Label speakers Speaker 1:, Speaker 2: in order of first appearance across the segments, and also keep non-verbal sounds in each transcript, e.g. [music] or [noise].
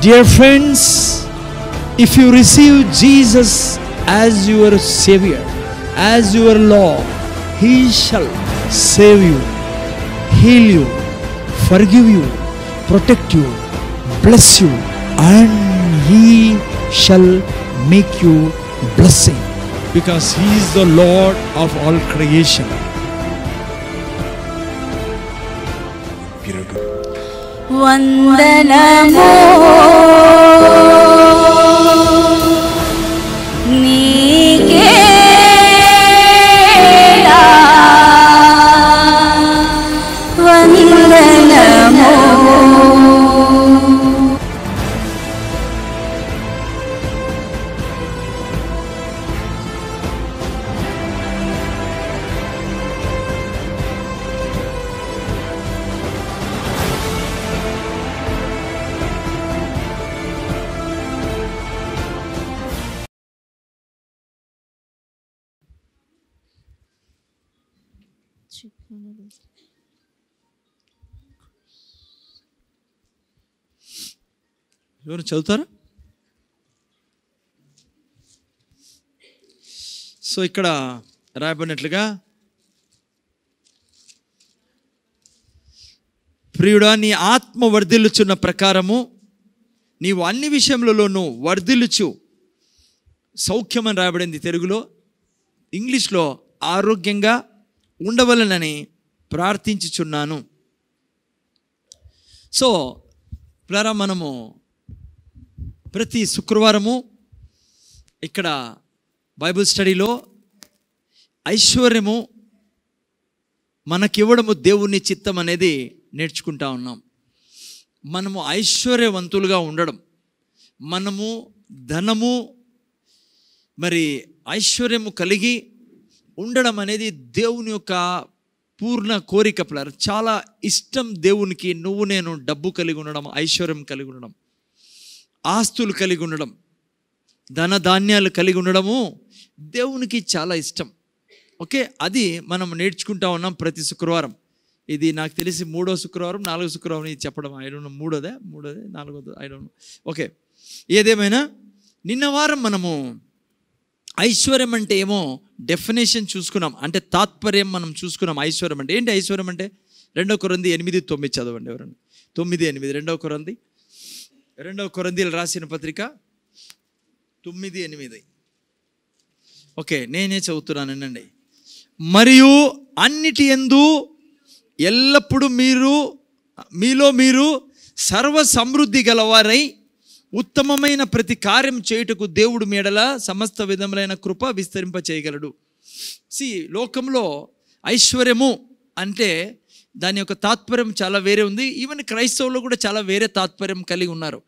Speaker 1: Dear friends, if you receive Jesus as your Savior, as your Lord, He shall save you, heal you, forgive you, protect you, bless you, and He shall make you blessing because He is the Lord of all creation.
Speaker 2: वन्दनमो
Speaker 1: ఎవరు చదువుతారా so ఇక్కడ రాయబడినట్లుగా ప్రియుడా నీ ఆత్మ వర్ధిల్లుచున్న ప్రకారము నీవు అన్ని విషయములలోనూ వర్ధిల్లుచు సౌఖ్యమని రాయబడింది తెలుగులో ఇంగ్లీష్లో ఆరోగ్యంగా ఉండవలనని ప్రార్థించుచున్నాను సో ప్లరా మనము ప్రతి శుక్రవారము ఇక్కడ బైబుల్ స్టడీలో ఐశ్వర్యము మనకివ్వడము దేవుని చిత్తం అనేది నేర్చుకుంటా ఉన్నాం మనము ఐశ్వర్యవంతులుగా ఉండడం మనము ధనము మరి ఐశ్వర్యము కలిగి ఉండడం అనేది దేవుని యొక్క పూర్ణ కోరిక చాలా ఇష్టం దేవునికి నువ్వు నేను డబ్బు కలిగి ఉండడం ఐశ్వర్యం కలిగి ఉండడం ఆస్తులు కలిగి ఉండడం ధన ధాన్యాలు కలిగి ఉండడము దేవునికి చాలా ఇష్టం ఓకే అది మనం నేర్చుకుంటా ఉన్నాం ప్రతి శుక్రవారం ఇది నాకు తెలిసి మూడో శుక్రవారం నాలుగో శుక్రవారం ఇది చెప్పడం ఐ మూడోదే మూడోదే నాలుగోదే ఐ ఓకే ఏదేమైనా నిన్న వారం మనము ఐశ్వర్యం అంటే ఏమో డెఫినేషన్ చూసుకున్నాం అంటే తాత్పర్యం మనం చూసుకున్నాం ఐశ్వర్యం అంటే ఏంటి ఐశ్వర్యం అంటే రెండో కొరంది ఎనిమిది తొమ్మిది చదవండి ఎవరండి తొమ్మిది ఎనిమిది రెండో కొరంది రెండవ కొరందీలు రాసిన పత్రిక తొమ్మిది ఎనిమిది ఓకే నేనే చదువుతున్నాను అనండి మరియు అన్నిటి ఎందు ఎల్లప్పుడూ మీరు మీలో మీరు సర్వ సమృద్ధి గలవారై ఉత్తమమైన ప్రతి కార్యం చేయుటకు దేవుడు మేడల సమస్త విధములైన కృప విస్తరింప చేయగలడు సి లోకంలో ఐశ్వర్యము అంటే దాని యొక్క తాత్పర్యం చాలా వేరే ఉంది ఈవెన్ క్రైస్తవులు కూడా చాలా వేరే తాత్పర్యం కలిగి ఉన్నారు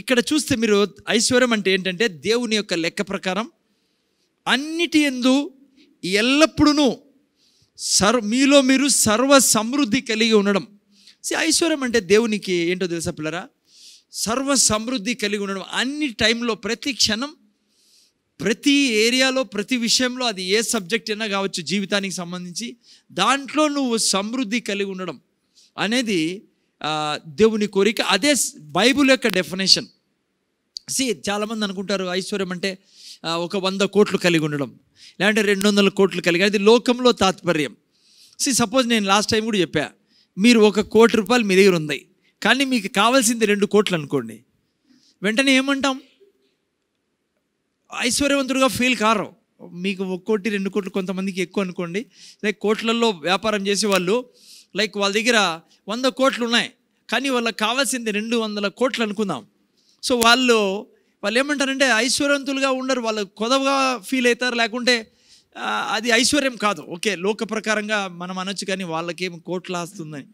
Speaker 1: ఇక్కడ చూస్తే మీరు ఐశ్వర్యం అంటే ఏంటంటే దేవుని యొక్క లెక్క ప్రకారం అన్నిటి ఎందు ఎల్లప్పుడూ సర్వ మీలో మీరు సర్వ సమృద్ధి కలిగి ఉండడం సి ఐశ్వర్యం అంటే దేవునికి ఏంటో తెలుసా పిల్లరా సర్వ సమృద్ధి కలిగి ఉండడం అన్ని టైంలో ప్రతి క్షణం ప్రతి ఏరియాలో ప్రతి విషయంలో అది ఏ సబ్జెక్ట్ అయినా కావచ్చు జీవితానికి సంబంధించి దాంట్లో నువ్వు సమృద్ధి కలిగి ఉండడం అనేది దేవుని కోరిక అదే బైబుల్ యొక్క డెఫినేషన్ సి చాలామంది అనుకుంటారు ఐశ్వర్యం అంటే ఒక వంద కోట్లు కలిగి ఉండడం లేదంటే రెండు వందల కోట్లు కలిగి అది లోకంలో తాత్పర్యం సి సపోజ్ నేను లాస్ట్ టైం కూడా చెప్పా మీరు ఒక కోటి రూపాయలు మీ దగ్గర ఉంది కానీ మీకు కావాల్సింది రెండు కోట్లు అనుకోండి వెంటనే ఏమంటాం ఐశ్వర్యవంతుడుగా ఫీల్ కారు మీకు కోటి రెండు కోట్లు కొంతమందికి ఎక్కువ అనుకోండి లైక్ కోట్లల్లో వ్యాపారం చేసే వాళ్ళు లైక్ వాళ్ళ దగ్గర వంద కోట్లు ఉన్నాయి కానీ వాళ్ళకి కావాల్సింది రెండు వందల కోట్లు అనుకుందాం సో వాళ్ళు వాళ్ళు ఏమంటారంటే ఐశ్వర్యవంతులుగా ఉండరు వాళ్ళు కొదవగా ఫీల్ అవుతారు లేకుంటే అది ఐశ్వర్యం కాదు ఓకే లోక ప్రకారంగా మనం అనొచ్చు కానీ వాళ్ళకేం కోట్లు ఆస్తుందని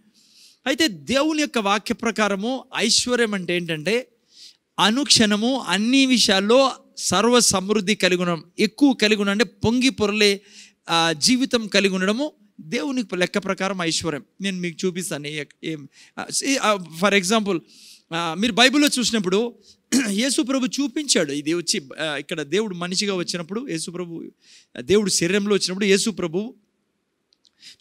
Speaker 1: అయితే దేవుని యొక్క వాక్య ప్రకారము ఐశ్వర్యం అంటే ఏంటంటే అనుక్షణము అన్ని విషయాల్లో సర్వ సమృద్ధి కలిగి ఉండడం ఎక్కువ కలిగి ఉండడం అంటే పొంగి పొరలే జీవితం కలిగి ఉండడము దేవుని లెక్క ప్రకారం ఐశ్వర్యం నేను మీకు చూపిస్తాను ఏం ఫర్ ఎగ్జాంపుల్ మీరు బైబిల్లో చూసినప్పుడు [clears throat] ప్రభు చూపించాడు ఇది వచ్చి ఇక్కడ దేవుడు మనిషిగా వచ్చినప్పుడు ప్రభు దేవుడు శరీరంలో వచ్చినప్పుడు యేసుప్రభు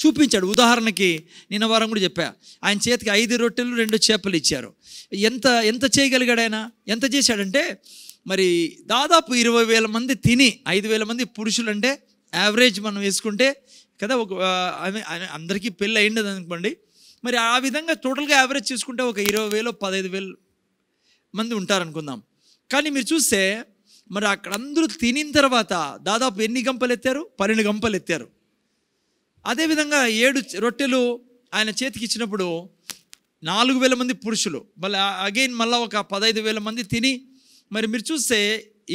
Speaker 1: చూపించాడు ఉదాహరణకి నిన్న వారం కూడా చెప్పా ఆయన చేతికి ఐదు రొట్టెలు రెండు చేపలు ఇచ్చారు ఎంత ఎంత చేయగలిగాడు ఆయన ఎంత చేశాడంటే మరి దాదాపు ఇరవై వేల మంది తిని ఐదు వేల మంది పురుషులు అంటే యావరేజ్ మనం వేసుకుంటే కదా ఒక అందరికీ పెళ్ళి అయ్యిండదు అనుకోండి మరి ఆ విధంగా టోటల్గా యావరేజ్ చూసుకుంటే ఒక ఇరవై వేలు పదహైదు వేలు మంది ఉంటారనుకుందాం కానీ మీరు చూస్తే మరి అక్కడ అందరూ తినిన తర్వాత దాదాపు ఎన్ని గంపలు ఎత్తారు పన్నెండు గంపలు ఎత్తారు అదేవిధంగా ఏడు రొట్టెలు ఆయన చేతికి ఇచ్చినప్పుడు నాలుగు వేల మంది పురుషులు మళ్ళీ అగైన్ మళ్ళీ ఒక పదహైదు వేల మంది తిని మరి మీరు చూస్తే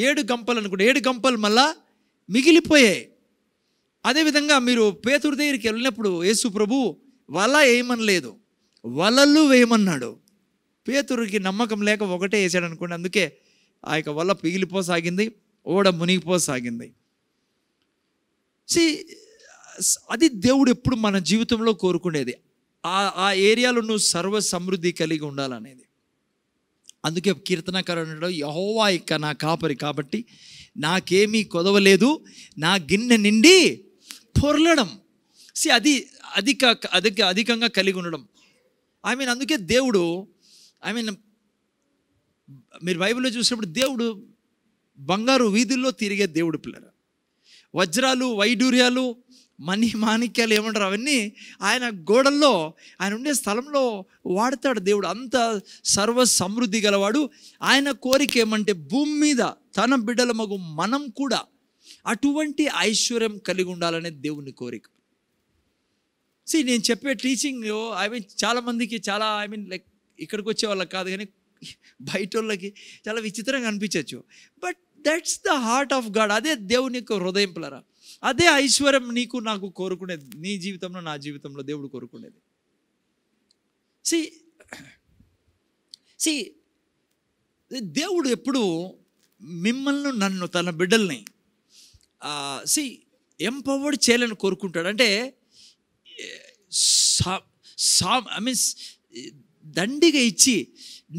Speaker 1: ఏడు గంపలు అనుకుంటే ఏడు గంపలు మళ్ళా మిగిలిపోయాయి అదేవిధంగా మీరు పేతురు దగ్గరికి వెళ్ళినప్పుడు యేసు ప్రభు వల వేయమనలేదు వలలు వేయమన్నాడు పేతురికి నమ్మకం లేక ఒకటే వేసాడు అనుకోండి అందుకే ఆ యొక్క వల పిగిలిపోసాగింది ఓడ మునిగిపోసాగింది సి అది దేవుడు ఎప్పుడు మన జీవితంలో కోరుకునేది ఆ ఏరియాలో నువ్వు సర్వ సమృద్ధి కలిగి ఉండాలనేది అందుకే కీర్తనకారుడు యహోవా ఇక నా కాపరి కాబట్టి నాకేమీ కొదవలేదు నా గిన్నె నిండి పొరలడం సి అది అధిక అధిక అధికంగా కలిగి ఉండడం ఐ మీన్ అందుకే దేవుడు ఐ మీన్ మీరు బైబిల్లో చూసినప్పుడు దేవుడు బంగారు వీధుల్లో తిరిగే దేవుడు పిల్లలు వజ్రాలు వైడూర్యాలు మనీ మాణిక్యాలు ఏమంటారు అవన్నీ ఆయన గోడల్లో ఆయన ఉండే స్థలంలో వాడతాడు దేవుడు అంత సర్వ సమృద్ధి గలవాడు ఆయన కోరిక ఏమంటే భూమి మీద తన బిడ్డల మగు మనం కూడా అటువంటి ఐశ్వర్యం కలిగి ఉండాలనే దేవుని కోరిక సి నేను చెప్పే టీచింగ్ ఐ మీన్ చాలామందికి చాలా ఐ మీన్ లైక్ ఇక్కడికి వచ్చే వాళ్ళకి కాదు కానీ బయట వాళ్ళకి చాలా విచిత్రంగా అనిపించవచ్చు but that's the heart of God అదే దేవుని యొక్క హృదయం పిల్లరా అదే ఐశ్వర్యం నీకు నాకు కోరుకునేది నీ జీవితంలో నా జీవితంలో దేవుడు కోరుకునేది సి సి దేవుడు ఎప్పుడు మిమ్మల్ని నన్ను తన బిడ్డల్ని సి ఎంపవర్డ్ చేయాలని కోరుకుంటాడు అంటే సా సా ఐ మీన్స్ దండిగా ఇచ్చి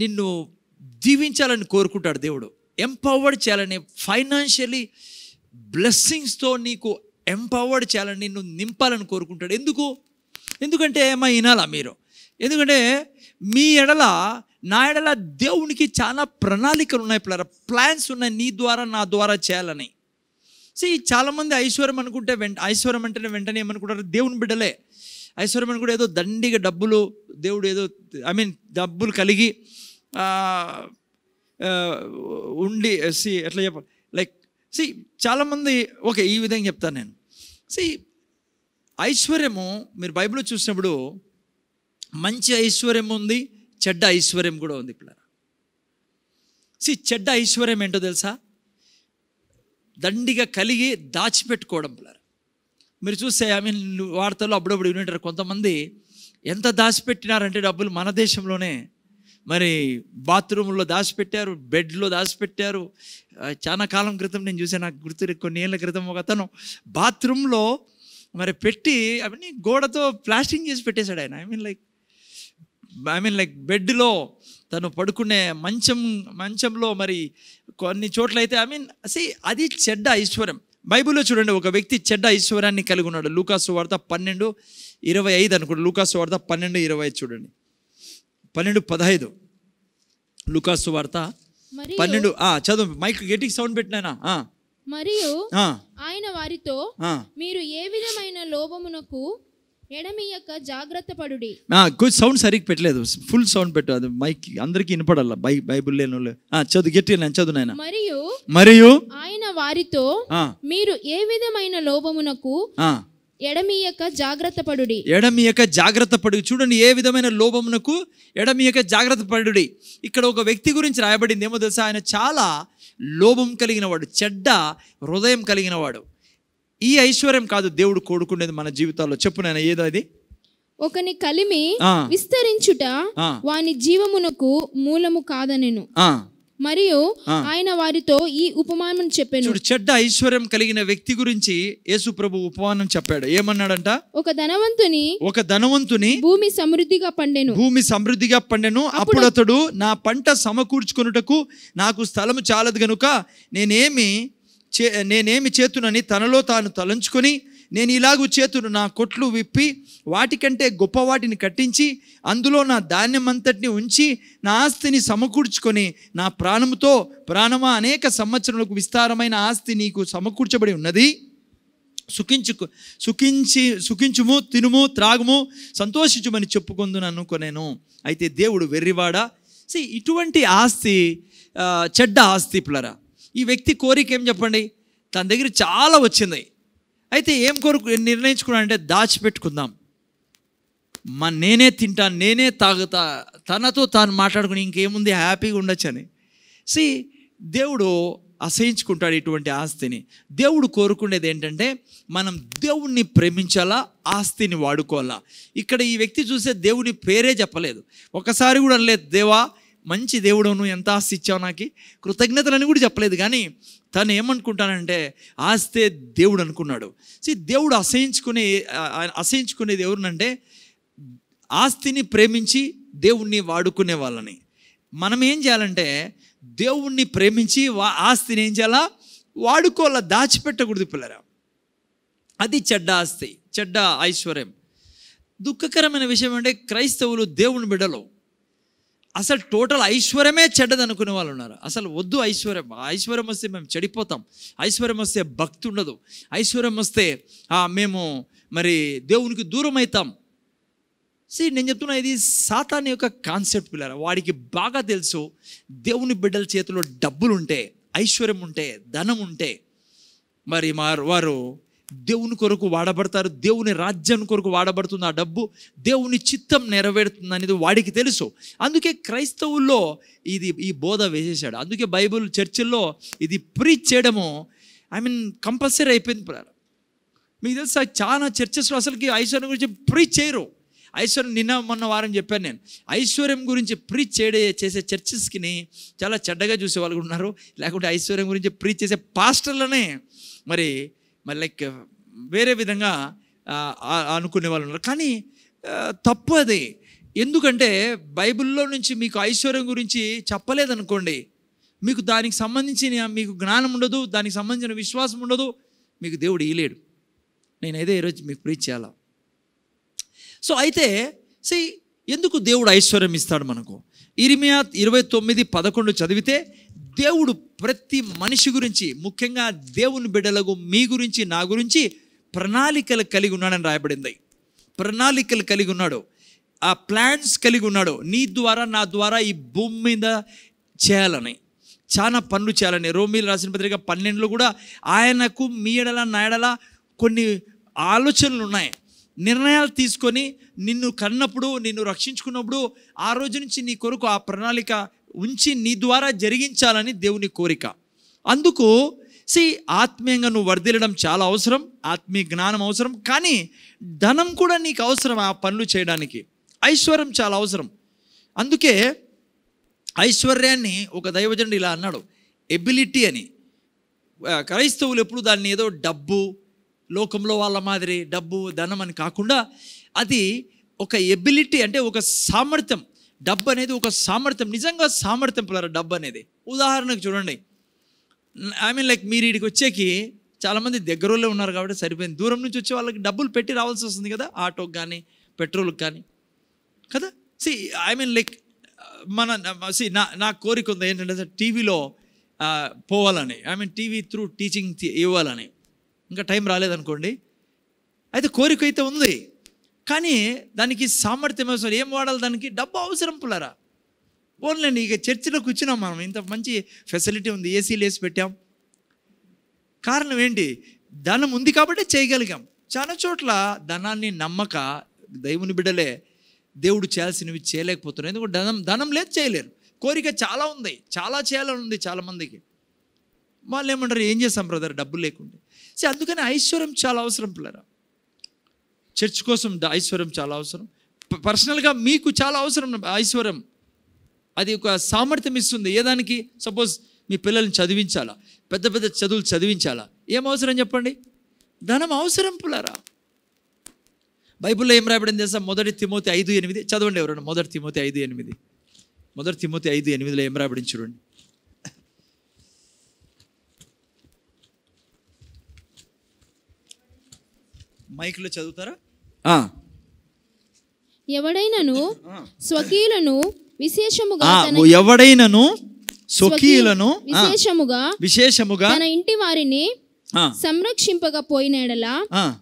Speaker 1: నిన్ను దీవించాలని కోరుకుంటాడు దేవుడు ఎంపవర్డ్ చేయాలని ఫైనాన్షియలీ బ్లెస్సింగ్స్తో నీకు ఎంపవర్డ్ చేయాలని నిన్ను నింపాలని కోరుకుంటాడు ఎందుకు ఎందుకంటే ఏమైనా వినాలా మీరు ఎందుకంటే మీ ఎడల నా ఎడల దేవునికి చాలా ప్రణాళికలు ఉన్నాయి పిల్లర ప్లాన్స్ ఉన్నాయి నీ ద్వారా నా ద్వారా చేయాలని సి చాలామంది ఐశ్వర్యం అనుకుంటే వెంట ఐశ్వర్యం అంటేనే వెంటనే ఏమనుకుంటారు దేవుని బిడ్డలే ఐశ్వర్యం అనుకుంటే ఏదో దండిగా డబ్బులు దేవుడు ఏదో ఐ మీన్ డబ్బులు కలిగి ఉండి సి ఎట్లా చెప్ప లైక్ సి చాలామంది ఓకే ఈ విధంగా చెప్తాను నేను సి ఐశ్వర్యము మీరు బైబిల్లో చూసినప్పుడు మంచి ఐశ్వర్యం ఉంది చెడ్డ ఐశ్వర్యం కూడా ఉంది పిల్లల సి చెడ్డ ఐశ్వర్యం ఏంటో తెలుసా దండిగా కలిగి దాచిపెట్టుకోవడం పిల్లర మీరు చూస్తే ఐ మీన్ వార్తల్లో అప్పుడప్పుడు వినింటారు కొంతమంది ఎంత దాచిపెట్టినారంటే డబ్బులు మన దేశంలోనే మరి బాత్రూంలో దాచిపెట్టారు బెడ్లో దాచిపెట్టారు చాలా కాలం క్రితం నేను చూసాను నాకు గుర్తు కొన్ని ఏళ్ళ క్రితం ఒక అతను బాత్రూంలో మరి పెట్టి అవన్నీ గోడతో ప్లాస్టింగ్ చేసి పెట్టేశాడు ఆయన I mean like I mean like బెడ్లో తను పడుకునే మంచం మంచంలో మరి కొన్ని చోట్ల అయితే ఐ మీన్ సీ అది చెడ్డ ఐశ్వర్యం బైబిల్లో చూడండి ఒక వ్యక్తి చెడ్డ ఐశ్వర్యాన్ని కలిగి ఉన్నాడు లూకాసు వార్త పన్నెండు ఇరవై ఐదు అనుకోండి లూకాసు వార్త పన్నెండు ఇరవై చూడండి పన్నెండు పదహైదు లుకాసు వార్త పన్నెండు చదువు మైక్ గేటికి సౌండ్ పెట్టినా
Speaker 2: మరియు ఆయన వారితో మీరు ఏ విధమైన లోభమునకు ఎడమియక జాగ్రత్త పడుడి
Speaker 1: కొంచెం సౌండ్ సరిగ్గా పెట్టలేదు ఫుల్ సౌండ్ పెట్టు అది మైక్ అందరికి వినపడాల బై బైబుల్ లేని వాళ్ళు చదువు గట్టి చదువు నాయన
Speaker 2: మరియు మరియు ఆయన వారితో మీరు ఏ విధమైన లోభమునకు ఎడమియక జాగ్రత్త పడుడి
Speaker 1: ఎడమియక జాగ్రత్త పడు చూడండి ఏ విధమైన లోభమునకు ఎడమియక జాగ్రత్త పడుడి ఇక్కడ ఒక వ్యక్తి గురించి రాయబడింది ఏమో తెలుసా ఆయన చాలా లోభం కలిగినవాడు చెడ్డ హృదయం కలిగినవాడు ఈ ఐశ్వర్యం కాదు దేవుడు కోరుకునేది మన జీవితాల్లో చెప్పు నేను ఏదో
Speaker 2: ఒకని కలిమి విస్తరించుట వాని జీవమునకు మూలము కాదనెను మరియు ఆయన వారితో ఈ ఉపమానం చెప్పాను చూడు
Speaker 1: చెడ్డ ఐశ్వర్యం కలిగిన వ్యక్తి గురించి యేసు ప్రభు ఉపమానం చెప్పాడు ఏమన్నాడంట
Speaker 2: ఒక ధనవంతుని
Speaker 1: ఒక ధనవంతుని
Speaker 2: భూమి సమృద్ధిగా
Speaker 1: పండెను భూమి సమృద్ధిగా పండెను అప్పుడు అతడు నా పంట సమకూర్చుకున్నటకు నాకు స్థలం చాలదు గనుక నేనేమి నేనేమి చేతునని తనలో తాను తలంచుకొని నేను ఇలాగూ చేతులు నా కొట్లు విప్పి వాటికంటే గొప్ప వాటిని కట్టించి అందులో నా ధాన్యం అంతటిని ఉంచి నా ఆస్తిని సమకూర్చుకొని నా ప్రాణముతో ప్రాణమా అనేక సంవత్సరములకు విస్తారమైన ఆస్తి నీకు సమకూర్చబడి ఉన్నది సుఖించు సుఖించి సుఖించుము తినుము త్రాగుము సంతోషించుమని చెప్పుకుందు అనుకునేను అయితే దేవుడు వెర్రివాడ సి ఇటువంటి ఆస్తి చెడ్డ ఆస్తి ప్లరా ఈ వ్యక్తి కోరిక ఏం చెప్పండి తన దగ్గర చాలా వచ్చింది అయితే ఏం కొరకు నిర్ణయించుకున్నాను అంటే దాచిపెట్టుకుందాం మా నేనే తింటాను నేనే తాగుతా తనతో తాను మాట్లాడుకుని ఇంకేముంది హ్యాపీగా ఉండొచ్చని సి దేవుడు అసహించుకుంటాడు ఇటువంటి ఆస్తిని దేవుడు కోరుకునేది ఏంటంటే మనం దేవుణ్ణి ప్రేమించాలా ఆస్తిని వాడుకోవాలా ఇక్కడ ఈ వ్యక్తి చూసే దేవుని పేరే చెప్పలేదు ఒకసారి కూడా లేదు దేవా మంచి దేవుడు నువ్వు ఎంత ఆస్తి ఇచ్చావు నాకు కృతజ్ఞతలని కూడా చెప్పలేదు కానీ తను ఏమనుకుంటానంటే ఆస్తే దేవుడు అనుకున్నాడు సి దేవుడు అసహించుకునే అసహించుకునేది ఎవరినంటే ఆస్తిని ప్రేమించి దేవుణ్ణి వాడుకునే వాళ్ళని మనం ఏం చేయాలంటే దేవుణ్ణి ప్రేమించి వా ఆస్తిని ఏం చేయాలా వాడుకోవాలా దాచిపెట్టకూడదు పిల్లరా అది చెడ్డ ఆస్తి చెడ్డ ఐశ్వర్యం దుఃఖకరమైన విషయం అంటే క్రైస్తవులు దేవుని బిడ్డలు అసలు టోటల్ ఐశ్వర్యమే చెడ్డది అనుకునే వాళ్ళు ఉన్నారు అసలు వద్దు ఐశ్వర్యం ఐశ్వర్యం వస్తే మేము చెడిపోతాం ఐశ్వర్యం వస్తే భక్తి ఉండదు ఐశ్వర్యం వస్తే మేము మరి దేవునికి దూరం అవుతాం సీ నేను చెప్తున్నా ఇది సాతాన్ యొక్క కాన్సెప్ట్ పిల్లలు వాడికి బాగా తెలుసు దేవుని బిడ్డల చేతిలో డబ్బులు ఉంటే ఐశ్వర్యం ఉంటే ధనం ఉంటే మరి మారు వారు దేవుని కొరకు వాడబడతారు దేవుని రాజ్యం కొరకు వాడబడుతుంది ఆ డబ్బు దేవుని చిత్తం నెరవేరుతుంది అనేది వాడికి తెలుసు అందుకే క్రైస్తవుల్లో ఇది ఈ బోధ వేసేసాడు అందుకే బైబుల్ చర్చిల్లో ఇది ప్రీచ్ చేయడము ఐ మీన్ కంపల్సరీ అయిపోయింది మీకు తెలుసా చాలా చర్చెస్లో అసలుకి ఐశ్వర్యం గురించి ప్రీచ్ చేయరు ఐశ్వర్యం నిన్న మొన్న వారం చెప్పాను నేను ఐశ్వర్యం గురించి ప్రీచ్ చేయడే చేసే చర్చెస్కి చాలా చెడ్డగా చూసే వాళ్ళు ఉన్నారు లేకుంటే ఐశ్వర్యం గురించి ప్రీచ్ చేసే పాస్టర్లనే మరి మరి లైక్ వేరే విధంగా అనుకునే వాళ్ళు ఉన్నారు కానీ తప్పు అది ఎందుకంటే బైబిల్లో నుంచి మీకు ఐశ్వర్యం గురించి చెప్పలేదనుకోండి మీకు దానికి సంబంధించిన మీకు జ్ఞానం ఉండదు దానికి సంబంధించిన విశ్వాసం ఉండదు మీకు దేవుడు ఇయలేడు నేనైతే ఈరోజు మీకు ప్రీచ్ చేయాలా సో అయితే సి ఎందుకు దేవుడు ఐశ్వర్యం ఇస్తాడు మనకు ఇరిమియా ఇరవై తొమ్మిది పదకొండు చదివితే దేవుడు ప్రతి మనిషి గురించి ముఖ్యంగా దేవుని బిడ్డలకు మీ గురించి నా గురించి ప్రణాళికలు కలిగి ఉన్నాడని రాయబడింది ప్రణాళికలు కలిగి ఉన్నాడు ఆ ప్లాన్స్ కలిగి ఉన్నాడు నీ ద్వారా నా ద్వారా ఈ భూమి మీద చేయాలని చాలా పనులు చేయాలని రోమిలు రాసిన పత్రిక పన్నెండులో కూడా ఆయనకు మీ ఎడల నా ఎడల కొన్ని ఆలోచనలు ఉన్నాయి నిర్ణయాలు తీసుకొని నిన్ను కన్నప్పుడు నిన్ను రక్షించుకున్నప్పుడు ఆ రోజు నుంచి నీ కొరకు ఆ ప్రణాళిక ఉంచి నీ ద్వారా జరిగించాలని దేవుని కోరిక అందుకు సి ఆత్మీయంగా నువ్వు వర్ధిల్లడం చాలా అవసరం ఆత్మీయ జ్ఞానం అవసరం కానీ ధనం కూడా నీకు అవసరం ఆ పనులు చేయడానికి ఐశ్వర్యం చాలా అవసరం అందుకే ఐశ్వర్యాన్ని ఒక దైవజనుడు ఇలా అన్నాడు ఎబిలిటీ అని క్రైస్తవులు ఎప్పుడు దాన్ని ఏదో డబ్బు లోకంలో వాళ్ళ మాదిరి డబ్బు ధనం అని కాకుండా అది ఒక ఎబిలిటీ అంటే ఒక సామర్థ్యం డబ్బు అనేది ఒక సామర్థ్యం నిజంగా సామర్థ్యం పిల్లరు డబ్బు అనేది ఉదాహరణకు చూడండి ఐ మీన్ లైక్ మీరు ఇక్కడికి వచ్చేకి చాలామంది దగ్గరలో ఉన్నారు కాబట్టి సరిపోయింది దూరం నుంచి వచ్చే వాళ్ళకి డబ్బులు పెట్టి రావాల్సి వస్తుంది కదా ఆటోకి కానీ పెట్రోల్కి కానీ కదా సి ఐ మీన్ లైక్ మన సి నా నా కోరిక ఉంది ఏంటంటే టీవీలో పోవాలని I mean TV through teaching ఇవ్వాలని ఇంకా టైం రాలేదనుకోండి అయితే కోరిక అయితే ఉంది కానీ దానికి సామర్థ్యం అవసరం ఏం వాడాలి దానికి డబ్బు అవసరం పులారా ఓన్లండి ఇక చర్చిలో కూర్చున్నాం మనం ఇంత మంచి ఫెసిలిటీ ఉంది ఏసీలు వేసి పెట్టాం కారణం ఏంటి ధనం ఉంది కాబట్టి చేయగలిగాం చాలా చోట్ల ధనాన్ని నమ్మక దైవుని బిడ్డలే దేవుడు చేయాల్సినవి చేయలేకపోతున్నారు ఎందుకు ధనం ధనం లేదు చేయలేరు కోరిక చాలా ఉంది చాలా చేయాలని ఉంది చాలామందికి వాళ్ళు ఏమంటారు ఏం చేస్తాం బ్రదర్ డబ్బులు లేకుండా సో అందుకని ఐశ్వర్యం చాలా అవసరం పిల్లరా చర్చ్ కోసం ఐశ్వర్యం చాలా అవసరం పర్సనల్గా మీకు చాలా అవసరం ఐశ్వర్యం అది ఒక సామర్థ్యం ఇస్తుంది ఏదానికి సపోజ్ మీ పిల్లల్ని చదివించాలా పెద్ద పెద్ద చదువులు చదివించాలా ఏం అవసరం చెప్పండి ధనం అవసరం పులారా బైబిల్లో ఏం రాయబడింది తెలుసా మొదటి తిమోతి ఐదు ఎనిమిది చదవండి ఎవరైనా మొదటి తిమోతి ఐదు ఎనిమిది మొదటి తిమోతి ఐదు ఎనిమిదిలో ఏం రాయబడింది చూడండి మైక్లో చదువుతారా
Speaker 2: ఎవడైనను స్వకీయులను విశేషముగా
Speaker 1: ఎవడైనను స్వకీయులను విశేషముగా విశేషముగా తన
Speaker 2: ఇంటి వారిని సంరక్షింపకపోయినడలా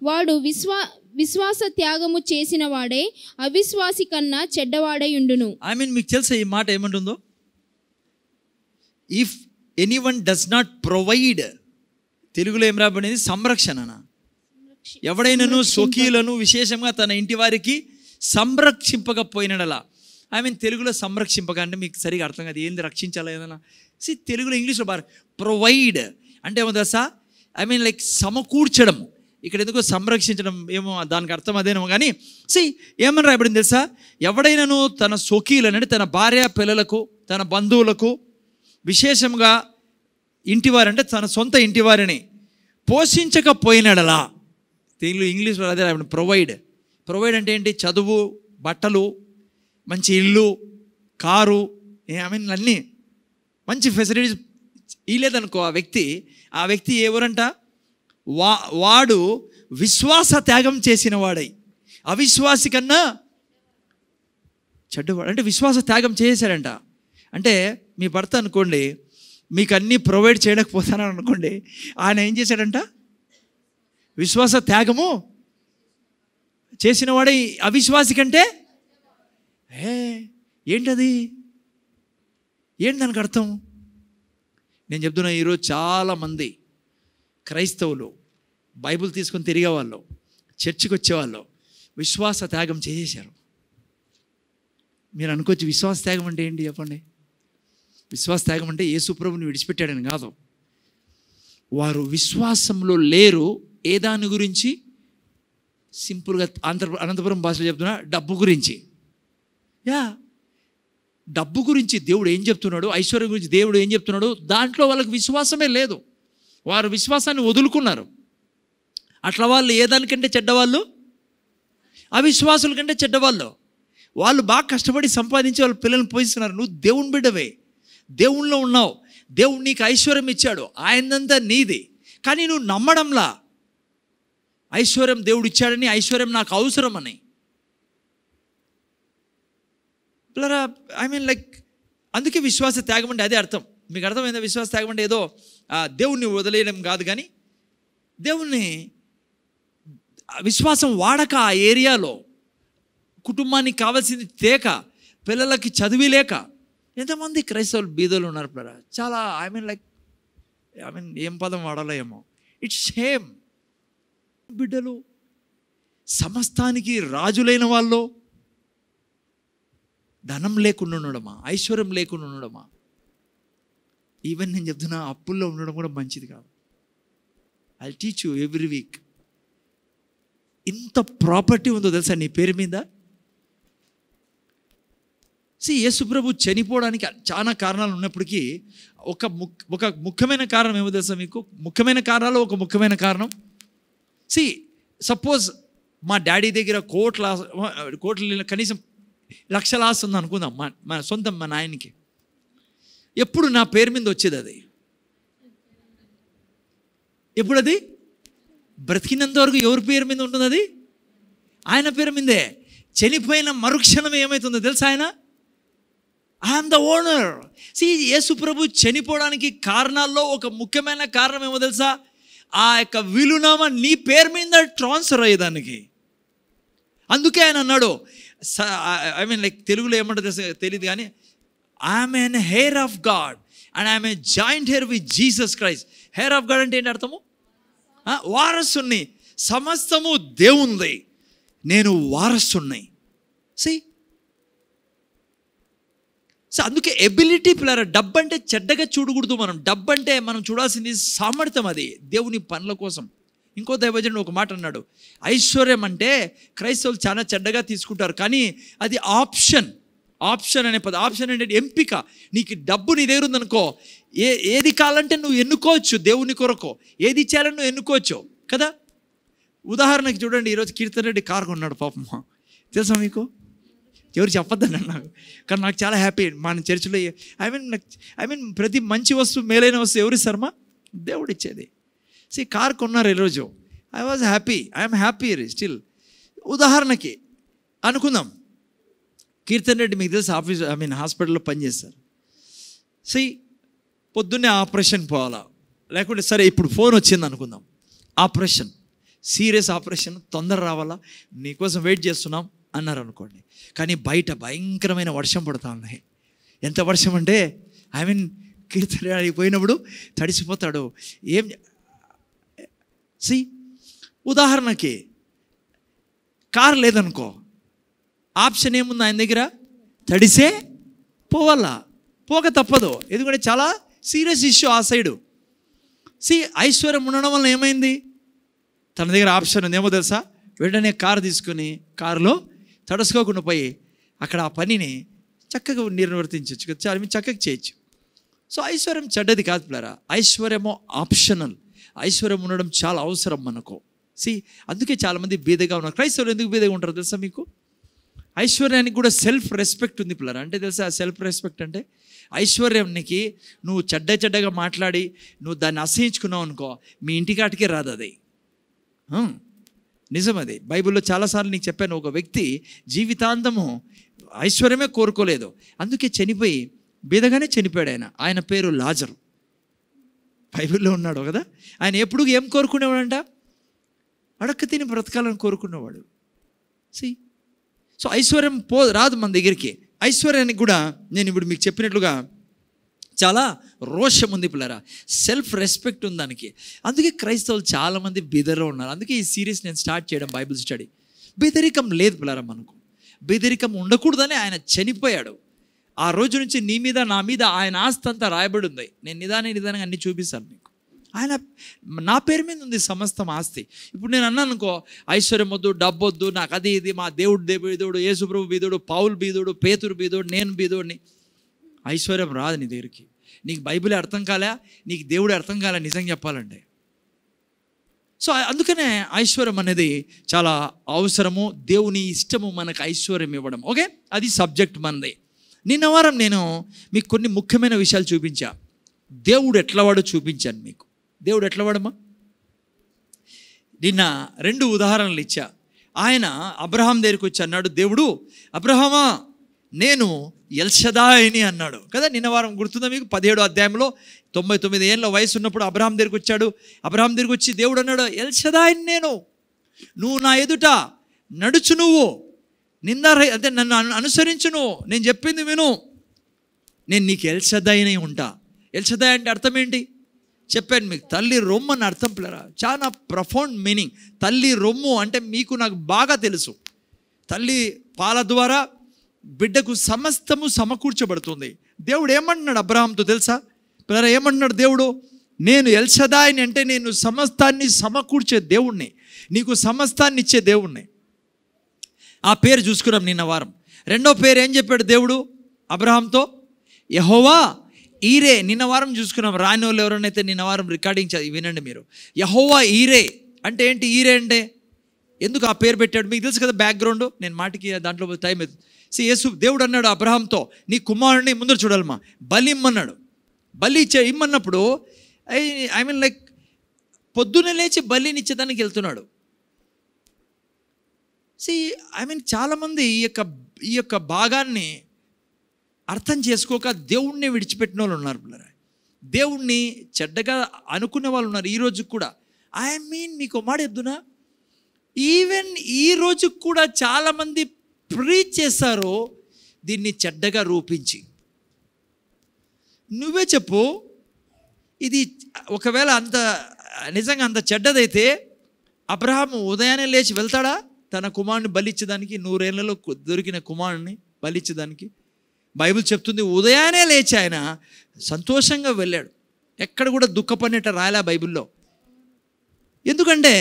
Speaker 2: వాడు విశ్వా విశ్వాస త్యాగము చేసిన వాడే అవిశ్వాసి కన్నా చెడ్డవాడై ఉండును
Speaker 1: ఐ మీన్ మీకు తెలుసా ఈ మాట ఏమంటుందో if anyone does not provide తెలుగులో ఏం రాబడింది సంరక్షణనా ఎవడైనను స్వకీయులను విశేషంగా తన ఇంటి వారికి సంరక్షింపకపోయినలా ఐ మీన్ తెలుగులో సంరక్షింపక అంటే మీకు సరిగా అర్థం కాదు ఏంది రక్షించాలా ఏదన్నా సి తెలుగులో ఇంగ్లీష్లో బాగా ప్రొవైడ్ అంటే ఏమో దశ ఐ మీన్ లైక్ సమకూర్చడం ఇక్కడ ఎందుకో సంరక్షించడం ఏమో దానికి అర్థం అదేనేమో కానీ సి ఏమని రాయబడింది తెలుసా ఎవడైనాను తన సొకీలను అంటే తన భార్య పిల్లలకు తన బంధువులకు విశేషంగా ఇంటివారంటే తన సొంత ఇంటివారిని పోషించకపోయినడలా తెలుగులో ఇంగ్లీష్లో అదే రాయబడి ప్రొవైడ్ ప్రొవైడ్ అంటే ఏంటి చదువు బట్టలు మంచి ఇల్లు కారు ఐ మీన్ అన్నీ మంచి ఫెసిలిటీస్ ఇవ్వలేదనుకో ఆ వ్యక్తి ఆ వ్యక్తి ఎవరంట వా వాడు విశ్వాస త్యాగం చేసిన వాడై అవిశ్వాసి కన్నా చెడ్డవాడు అంటే విశ్వాస త్యాగం చేశాడంట అంటే మీ భర్త అనుకోండి మీకు అన్నీ ప్రొవైడ్ చేయలేకపోతానని అనుకోండి ఆయన ఏం చేశాడంట విశ్వాస త్యాగము చేసినవాడే అవిశ్వాసి కంటే ఏ ఏంటది ఏంటి దానికి అర్థం నేను చెప్తున్నా ఈరోజు చాలామంది క్రైస్తవులు బైబుల్ తీసుకొని తిరిగేవాళ్ళు చర్చికి వచ్చేవాళ్ళు విశ్వాస త్యాగం చేసేసారు మీరు అనుకోవచ్చు విశ్వాస త్యాగం అంటే ఏంటి చెప్పండి విశ్వాస త్యాగం అంటే యేసుప్రభుని విడిచిపెట్టాడని కాదు వారు విశ్వాసంలో లేరు ఏ దాని గురించి సింపుల్గా అంత అనంతపురం భాషలో చెప్తున్నా డబ్బు గురించి యా డబ్బు గురించి దేవుడు ఏం చెప్తున్నాడు ఐశ్వర్యం గురించి దేవుడు ఏం చెప్తున్నాడు దాంట్లో వాళ్ళకి విశ్వాసమే లేదు వారు విశ్వాసాన్ని వదులుకున్నారు అట్లా వాళ్ళు ఏ దానికంటే చెడ్డవాళ్ళు అవిశ్వాసుల కంటే చెడ్డవాళ్ళు వాళ్ళు బాగా కష్టపడి సంపాదించి వాళ్ళ పిల్లల్ని పోషిస్తున్నారు నువ్వు దేవుని బిడ్డవే దేవుణ్ణిలో ఉన్నావు దేవుడు నీకు ఐశ్వర్యం ఇచ్చాడు ఆయనంతా నీది కానీ నువ్వు నమ్మడంలా ఐశ్వర్యం దేవుడు ఇచ్చాడని ఐశ్వర్యం నాకు అవసరమని పిల్లరా ఐ మీన్ లైక్ అందుకే విశ్వాస త్యాగం అంటే అదే అర్థం మీకు అర్థమైందా విశ్వాస త్యాగం అంటే ఏదో దేవుణ్ణి వదిలేయడం కాదు కానీ దేవుణ్ణి విశ్వాసం వాడక ఆ ఏరియాలో కుటుంబానికి కావాల్సింది తేక పిల్లలకి చదివి లేక ఎంతమంది క్రైస్తవులు బీదలు ఉన్నారు పిల్లరా చాలా I mean like I mean ఏం పదం వాడాలో ఏమో ఇట్స్ సేమ్ బిడ్డలు సమస్తానికి రాజులైన వాళ్ళు ధనం లేకుండా ఉండడమా ఐశ్వర్యం లేకుండా ఉండడమా ఈవెన్ నేను చెప్తున్నా అప్పుల్లో ఉండడం కూడా మంచిది కాదు I teach you every week ఇంత ప్రాపర్టీ ఉందో తెలుసా నీ పేరు మీద సి యేసుప్రభు చనిపోవడానికి చాలా కారణాలు ఉన్నప్పటికీ ఒక ముఖ్య ఒక ముఖ్యమైన కారణం ఏమో తెలుసా మీకు ముఖ్యమైన కారణాలు ఒక ముఖ్యమైన కారణం సి సపోజ్ మా డాడీ దగ్గర కోట్ల కోట్ల కనీసం లక్షల ఆశ ఉంది అనుకుందాం మా మా సొంతం మా నాయనకి ఎప్పుడు నా పేరు మీద వచ్చేది అది ఎప్పుడు అది బ్రతికినంత వరకు ఎవరి పేరు మీద ఉంటుంది అది ఆయన పేరు మీదే చనిపోయిన మరుక్షణం ఏమవుతుందో తెలుసా ఆయన ఐఎమ్ ద ఓనర్ సి యేసు ప్రభు చనిపోవడానికి కారణాల్లో ఒక ముఖ్యమైన కారణం ఏమో తెలుసా ఆ యొక్క విలునామా నీ పేరు మీద ట్రాన్స్ఫర్ అయ్యేదానికి అందుకే ఆయన అన్నాడు ఐ మీన్ లైక్ తెలుగులో ఏమంటారు తెలియదు కానీ I'm an heir of God and I'm a joint heir with Jesus Christ heir of God అంటే ఏంటి అర్థము వారసుని సమస్తము దేవుంది నేను వారసుని సి సో అందుకే ఎబిలిటీ పిల్లర డబ్బు అంటే చెడ్డగా చూడకూడదు మనం డబ్బు అంటే మనం చూడాల్సింది సామర్థ్యం అది దేవుని పనుల కోసం ఇంకో దైవజనుడు ఒక మాట అన్నాడు ఐశ్వర్యం అంటే క్రైస్తవులు చాలా చెడ్డగా తీసుకుంటారు కానీ అది ఆప్షన్ ఆప్షన్ అనే పద ఆప్షన్ అంటే ఎంపిక నీకు డబ్బు నీ దగ్గర ఉందనుకో ఏ ఏది కావాలంటే నువ్వు ఎన్నుకోవచ్చు దేవుని కొరకు ఏది చేయాలని నువ్వు ఎన్నుకోవచ్చు కదా ఉదాహరణకి చూడండి ఈరోజు కీర్తన్ రెడ్డి కారు కొన్నాడు పాపమ్మ తెలుసా మీకు ఎవరు చెప్పొద్దన్నాడు నాకు కానీ నాకు చాలా హ్యాపీ మన చర్చిలో ఐ మీన్ ఐ మీన్ ప్రతి మంచి వస్తువు మేలైన వస్తువు ఎవరు శర్మ దేవుడు ఇచ్చేది సి కార్ కొన్నారు ఈరోజు I was happy I'm happy still ఉదాహరణకి అనుకుందాం కీర్తన్ రెడ్డి మీకు తెలిసి ఆఫీస్ ఐ మీన్ హాస్పిటల్లో పనిచేస్తారు సి పొద్దున్నే ఆపరేషన్ పోవాలా లేకుంటే సరే ఇప్పుడు ఫోన్ వచ్చింది అనుకుందాం ఆపరేషన్ సీరియస్ ఆపరేషన్ తొందర రావాలా నీకోసం వెయిట్ చేస్తున్నాం అన్నారు అనుకోండి కానీ బయట భయంకరమైన వర్షం పడుతూ ఉన్నాయి ఎంత వర్షం అంటే ఐ మీన్ కీర్తనడానికి పోయినప్పుడు తడిసిపోతాడు ఏం సి ఉదాహరణకి కారు లేదనుకో ఆప్షన్ ఏముంది ఆయన దగ్గర తడిసే పోవాలా పోక తప్పదు ఎందుకంటే చాలా సీరియస్ ఇష్యూ ఆ సైడు సి ఐశ్వర్యం ఉండడం వల్ల ఏమైంది తన దగ్గర ఆప్షన్ ఉందేమో తెలుసా వెంటనే కారు తీసుకుని కారులో తడసుకోకుండా పోయి అక్కడ ఆ పనిని చక్కగా నిర్వర్తించవచ్చు కదా చాలా చక్కగా చేయొచ్చు సో ఐశ్వర్యం చెడ్డది కాదు పిల్లరా ఐశ్వర్యము ఆప్షనల్ ఐశ్వర్యం ఉండడం చాలా అవసరం మనకు సి అందుకే చాలామంది బీదగా ఉన్నారు క్రైస్తవులు ఎందుకు బీదగా ఉంటారు తెలుసా మీకు ఐశ్వర్యానికి కూడా సెల్ఫ్ రెస్పెక్ట్ ఉంది పిల్లరా అంటే తెలుసా సెల్ఫ్ రెస్పెక్ట్ అంటే ఐశ్వర్యానికి నువ్వు చెడ్డ చెడ్డగా మాట్లాడి నువ్వు దాన్ని అసహించుకున్నావు అనుకో మీ ఇంటికాటికే రాదు అది నిజమది బైబిల్లో చాలాసార్లు నీకు చెప్పాను ఒక వ్యక్తి జీవితాంతము ఐశ్వర్యమే కోరుకోలేదు అందుకే చనిపోయి బీదగానే చనిపోయాడు ఆయన ఆయన పేరు లాజరు బైబిల్లో ఉన్నాడు కదా ఆయన ఎప్పుడు ఏం కోరుకునేవాడంట అడక్క తిని బ్రతకాలని కోరుకునేవాడు సి సో ఐశ్వర్యం పో రాదు మన దగ్గరికి ఐశ్వర్యానికి కూడా నేను ఇప్పుడు మీకు చెప్పినట్లుగా చాలా రోషం ఉంది పిల్లరా సెల్ఫ్ రెస్పెక్ట్ ఉంది దానికి అందుకే క్రైస్తవులు చాలామంది బెదరలో ఉన్నారు అందుకే ఈ సిరీస్ నేను స్టార్ట్ చేయడం బైబుల్ స్టడీ బెదరికం లేదు పిల్లరా మనకు బెదరికం ఉండకూడదని ఆయన చనిపోయాడు ఆ రోజు నుంచి నీ మీద నా మీద ఆయన ఆస్తి అంతా రాయబడి ఉంది నేను నిదాన నిదానంగా అన్ని చూపిస్తాను మీకు ఆయన నా పేరు మీద ఉంది సమస్తం ఆస్తి ఇప్పుడు నేను అన్నాను అనుకో ఐశ్వర్యం వద్దు డబ్బు వద్దు నాకు అది ఇది మా దేవుడు బీదోడు యేసుప్రభు బీదోడు పావులు బీదోడు పేతురు బీదోడు నేను బీదోడిని ఐశ్వర్యం రాదు నీ దగ్గరికి నీకు బైబిలే అర్థం కాలే నీకు దేవుడే అర్థం కాలే నిజం చెప్పాలంటే సో అందుకనే ఐశ్వర్యం అనేది చాలా అవసరము దేవుని ఇష్టము మనకు ఐశ్వర్యం ఇవ్వడం ఓకే అది సబ్జెక్ట్ మనది నిన్న వారం నేను మీకు కొన్ని ముఖ్యమైన విషయాలు చూపించా దేవుడు ఎట్లవాడో చూపించాను మీకు దేవుడు ఎట్లవాడమ్మా నిన్న రెండు ఉదాహరణలు ఇచ్చా ఆయన అబ్రహాం దగ్గరికి వచ్చి అన్నాడు దేవుడు అబ్రహామా నేను ఎల్షదాయిని అన్నాడు కదా నిన్న వారం గుర్తుందా మీకు పదిహేడు అధ్యాయంలో తొంభై తొమ్మిది ఏళ్ళ వయసు ఉన్నప్పుడు అబ్రహాం దగ్గరికి వచ్చాడు అబ్రహాం దగ్గరికి వచ్చి దేవుడు అన్నాడు ఎల్షదాయిని నేను నువ్వు నా ఎదుట నడుచు నువ్వు నింద అంటే నన్ను అనుసరించు నువ్వు నేను చెప్పింది విను నేను నీకు ఎల్షదాయిని ఉంటా ఎల్షదాయి అంటే అర్థం ఏంటి చెప్పాను మీకు తల్లి రొమ్ము అని అర్థం పిల్లరా చాలా ప్రఫౌండ్ మీనింగ్ తల్లి రొమ్ము అంటే మీకు నాకు బాగా తెలుసు తల్లి పాల ద్వారా బిడ్డకు సమస్తము సమకూర్చబడుతుంది దేవుడు ఏమంటున్నాడు అబ్రహాంతో తెలుసా పిల్లరా ఏమంటున్నాడు దేవుడు నేను ఎల్సదాయని అంటే నేను సమస్తాన్ని సమకూర్చే దేవుణ్ణి నీకు సమస్తాన్ని ఇచ్చే దేవుణ్ణి ఆ పేరు చూసుకున్నాం నిన్న వారం రెండో పేరు ఏం చెప్పాడు దేవుడు అబ్రహాంతో యహోవా ఈరే నిన్న వారం చూసుకున్నాం రాని వాళ్ళు ఎవరైనా నిన్న వారం రికార్డింగ్ వినండి మీరు యహోవా ఈరే అంటే ఏంటి ఈరే అంటే ఎందుకు ఆ పేరు పెట్టాడు మీకు తెలుసు కదా బ్యాక్గ్రౌండ్ నేను మాటికి దాంట్లో టైం సి యేసు దేవుడు అన్నాడు అబ్రహాంతో నీ కుమారుడిని ముందు చూడాలమ్మా బలి ఇమ్మన్నాడు బలి ఇచ్చే ఇమ్మన్నప్పుడు ఐ ఐ మీన్ లైక్ పొద్దున లేచి బలిని ఇచ్చేదానికి వెళ్తున్నాడు సి ఐ మీన్ చాలామంది ఈ యొక్క ఈ యొక్క భాగాన్ని అర్థం చేసుకోక దేవుణ్ణి విడిచిపెట్టిన వాళ్ళు ఉన్నారు దేవుణ్ణి చెడ్డగా అనుకునే వాళ్ళు ఉన్నారు ఈరోజు కూడా ఐ మీన్ మీకు మాట ఎద్దునా ఈవెన్ ఈ రోజు కూడా చాలామంది ప్రీచ్ చేశారో దీన్ని చెడ్డగా రూపించి నువ్వే చెప్పు ఇది ఒకవేళ అంత నిజంగా అంత చెడ్డదైతే అబ్రహాము ఉదయాన్నే లేచి వెళ్తాడా తన కుమారుని బలిచ్చేదానికి నూరేళ్లలో దొరికిన కుమారుని బలిచ్చేదానికి బైబిల్ చెప్తుంది ఉదయాన్నే లేచి ఆయన సంతోషంగా వెళ్ళాడు ఎక్కడ కూడా దుఃఖపడినట్టు రాయలే బైబిల్లో ఎందుకంటే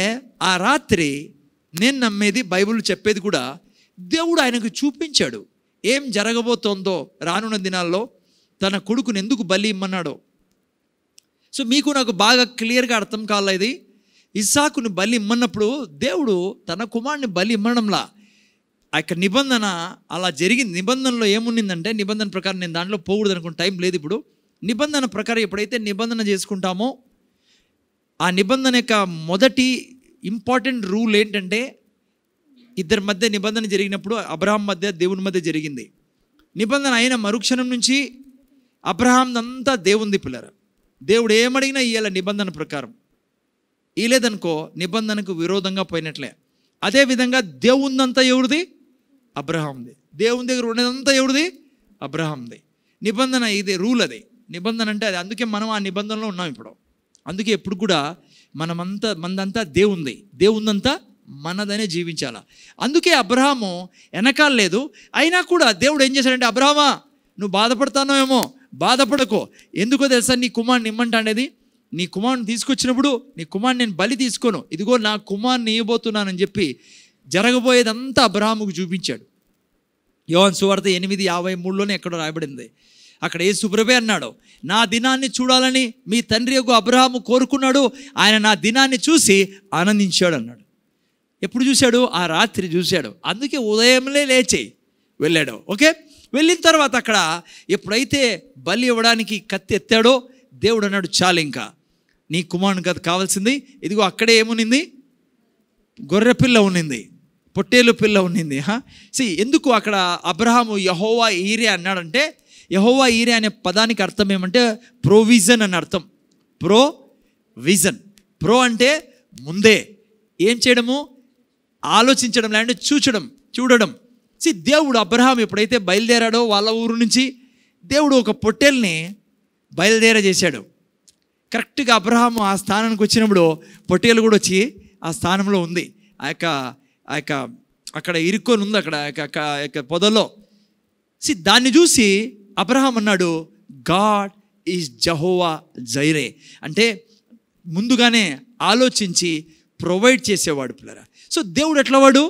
Speaker 1: ఆ రాత్రి నేను నమ్మేది బైబిల్ చెప్పేది కూడా దేవుడు ఆయనకు చూపించాడు ఏం జరగబోతోందో రానున్న దినాల్లో తన కొడుకుని ఎందుకు బలి ఇమ్మన్నాడో సో మీకు నాకు బాగా క్లియర్గా అర్థం కాలేదు ఇస్సాకును బలి ఇమ్మన్నప్పుడు దేవుడు తన కుమారుని బలి ఇమ్మడంలా ఆ యొక్క నిబంధన అలా జరిగింది నిబంధనలో ఏముండిందంటే నిబంధన ప్రకారం నేను దాంట్లో పోకూడదు అనుకున్న టైం లేదు ఇప్పుడు నిబంధన ప్రకారం ఎప్పుడైతే నిబంధన చేసుకుంటామో ఆ నిబంధన యొక్క మొదటి ఇంపార్టెంట్ రూల్ ఏంటంటే ఇద్దరి మధ్య నిబంధన జరిగినప్పుడు అబ్రహాం మధ్య దేవుని మధ్య జరిగింది నిబంధన అయిన మరుక్షణం నుంచి అబ్రహాందంతా దేవుంది పిల్లరా దేవుడు ఏమడిగినా ఇయ్యాల నిబంధన ప్రకారం ఇలేదనుకో నిబంధనకు విరోధంగా పోయినట్లే అదేవిధంగా దేవుందంతా ఎవరిది అబ్రహాంది దేవుని దగ్గర ఉండేదంతా ఎవరిది అబ్రహాంది నిబంధన ఇది రూల్ అది నిబంధన అంటే అది అందుకే మనం ఆ నిబంధనలో ఉన్నాం ఇప్పుడు అందుకే ఎప్పుడు కూడా మనమంతా మందంతా దేవుంది దేవుందంతా మనదనే జీవించాలా అందుకే అబ్రహాము వెనకాల లేదు అయినా కూడా దేవుడు ఏం చేశాడంటే అబ్రహమా నువ్వు ఏమో బాధపడకో ఎందుకో తెలుసా నీ కుమారుని ఇమ్మంట అనేది నీ కుమారుని తీసుకొచ్చినప్పుడు నీ కుమారుని నేను బలి తీసుకోను ఇదిగో నా కుమారుని ఇవ్వబోతున్నానని చెప్పి జరగబోయేదంతా అబ్రహాముకు చూపించాడు యోన్ సువార్త ఎనిమిది యాభై మూడులోనే ఎక్కడో రాయబడింది అక్కడ ఏ సుప్రభే అన్నాడు నా దినాన్ని చూడాలని మీ తండ్రి యొక్క అబ్రహాము కోరుకున్నాడు ఆయన నా దినాన్ని చూసి ఆనందించాడు అన్నాడు ఎప్పుడు చూశాడు ఆ రాత్రి చూశాడు అందుకే ఉదయంలే లేచే వెళ్ళాడు ఓకే వెళ్ళిన తర్వాత అక్కడ ఎప్పుడైతే బలి ఇవ్వడానికి కత్తి ఎత్తాడో దేవుడు అన్నాడు చాలు ఇంకా నీ కుమారుని కథ కావాల్సింది ఇదిగో అక్కడే ఏమునింది గొర్రె పిల్ల ఉన్నింది పొట్టేలు పిల్ల ఉన్నింది హా సి ఎందుకు అక్కడ అబ్రహాము యహోవా ఈరే అన్నాడంటే యహోవా ఈరే అనే పదానికి అర్థం ఏమంటే ప్రోవిజన్ అని అర్థం ప్రో విజన్ ప్రో అంటే ముందే ఏం చేయడము ఆలోచించడం లేదంటే చూచడం చూడడం సి దేవుడు అబ్రహాం ఎప్పుడైతే బయలుదేరాడో వాళ్ళ ఊరు నుంచి దేవుడు ఒక పొట్టెల్ని బయలుదేర చేశాడు కరెక్ట్గా అబ్రహాం ఆ స్థానానికి వచ్చినప్పుడు పొట్టేలు కూడా వచ్చి ఆ స్థానంలో ఉంది ఆ యొక్క ఆ యొక్క అక్కడ ఇరుక్కొని ఉంది అక్కడ యొక్క పొదల్లో సి దాన్ని చూసి అబ్రహాం అన్నాడు గాడ్ ఈజ్ జహోవా జైరే అంటే ముందుగానే ఆలోచించి ప్రొవైడ్ చేసేవాడు పిల్లరా సో దేవుడు ఎట్లా వాడు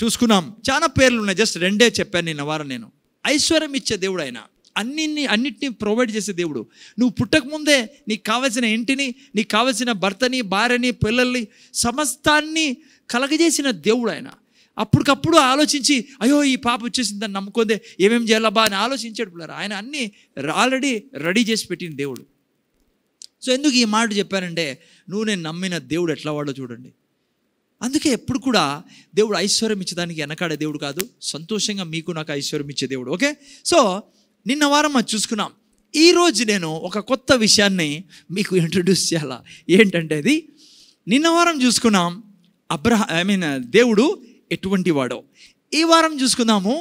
Speaker 1: చూసుకున్నాం చాలా పేర్లు ఉన్నాయి జస్ట్ రెండే చెప్పాను నిన్న వారం నేను ఐశ్వర్యం ఇచ్చే దేవుడు ఆయన అన్నిన్ని అన్నిటిని ప్రొవైడ్ చేసే దేవుడు నువ్వు పుట్టకముందే నీకు కావలసిన ఇంటిని నీకు కావలసిన భర్తని భార్యని పిల్లల్ని సమస్తాన్ని కలగజేసిన దేవుడు ఆయన అప్పటికప్పుడు ఆలోచించి అయ్యో ఈ పాప వచ్చేసింది దాన్ని నమ్ముకుందే ఏమేం చేయాలబ్బా అని ఆలోచించాడు పిల్లలు ఆయన అన్నీ ఆల్రెడీ రెడీ చేసి పెట్టిన దేవుడు సో ఎందుకు ఈ మాట చెప్పానంటే నువ్వు నేను నమ్మిన దేవుడు ఎట్లా వాడో చూడండి అందుకే ఎప్పుడు కూడా దేవుడు ఐశ్వర్యం ఇచ్చేదానికి వెనకాడే దేవుడు కాదు సంతోషంగా మీకు నాకు ఐశ్వర్యం ఇచ్చే దేవుడు ఓకే సో నిన్న వారం మనం చూసుకున్నాం ఈరోజు నేను ఒక కొత్త విషయాన్ని మీకు ఇంట్రడ్యూస్ చేయాలా ఏంటంటే అది నిన్న వారం చూసుకున్నాం అబ్రహ ఐ మీన్ దేవుడు ఎటువంటి వాడో ఈ వారం చూసుకుందాము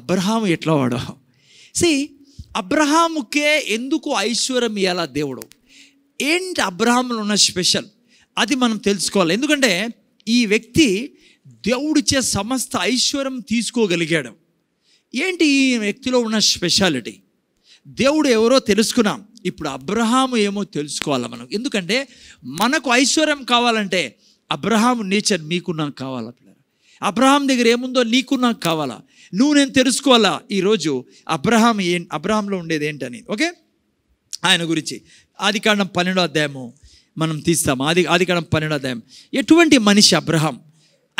Speaker 1: అబ్రహాము ఎట్లా వాడో సి అబ్రహాముకే ఎందుకు ఐశ్వర్యం ఇవ్వాలా దేవుడు ఏంటి అబ్రహాములు ఉన్న స్పెషల్ అది మనం తెలుసుకోవాలి ఎందుకంటే ఈ వ్యక్తి దేవుడిచ్చే సమస్త ఐశ్వర్యం తీసుకోగలిగాడు ఏంటి ఈ వ్యక్తిలో ఉన్న స్పెషాలిటీ దేవుడు ఎవరో తెలుసుకున్నాం ఇప్పుడు అబ్రహాము ఏమో తెలుసుకోవాలి మనం ఎందుకంటే మనకు ఐశ్వర్యం కావాలంటే అబ్రహాం నేచర్ మీకు నాకు కావాలా అబ్రహాం దగ్గర ఏముందో నీకు నాకు కావాలా నువ్వు నేను తెలుసుకోవాలా ఈరోజు అబ్రహాం ఏ అబ్రహాంలో ఉండేది ఏంటని ఓకే ఆయన గురించి ఆది కాండం పన్నెండో అధ్యాయము మనం తీస్తాం ఆది ఆదికాండం పన్నెండు అధ్యాయం ఎటువంటి మనిషి Abraham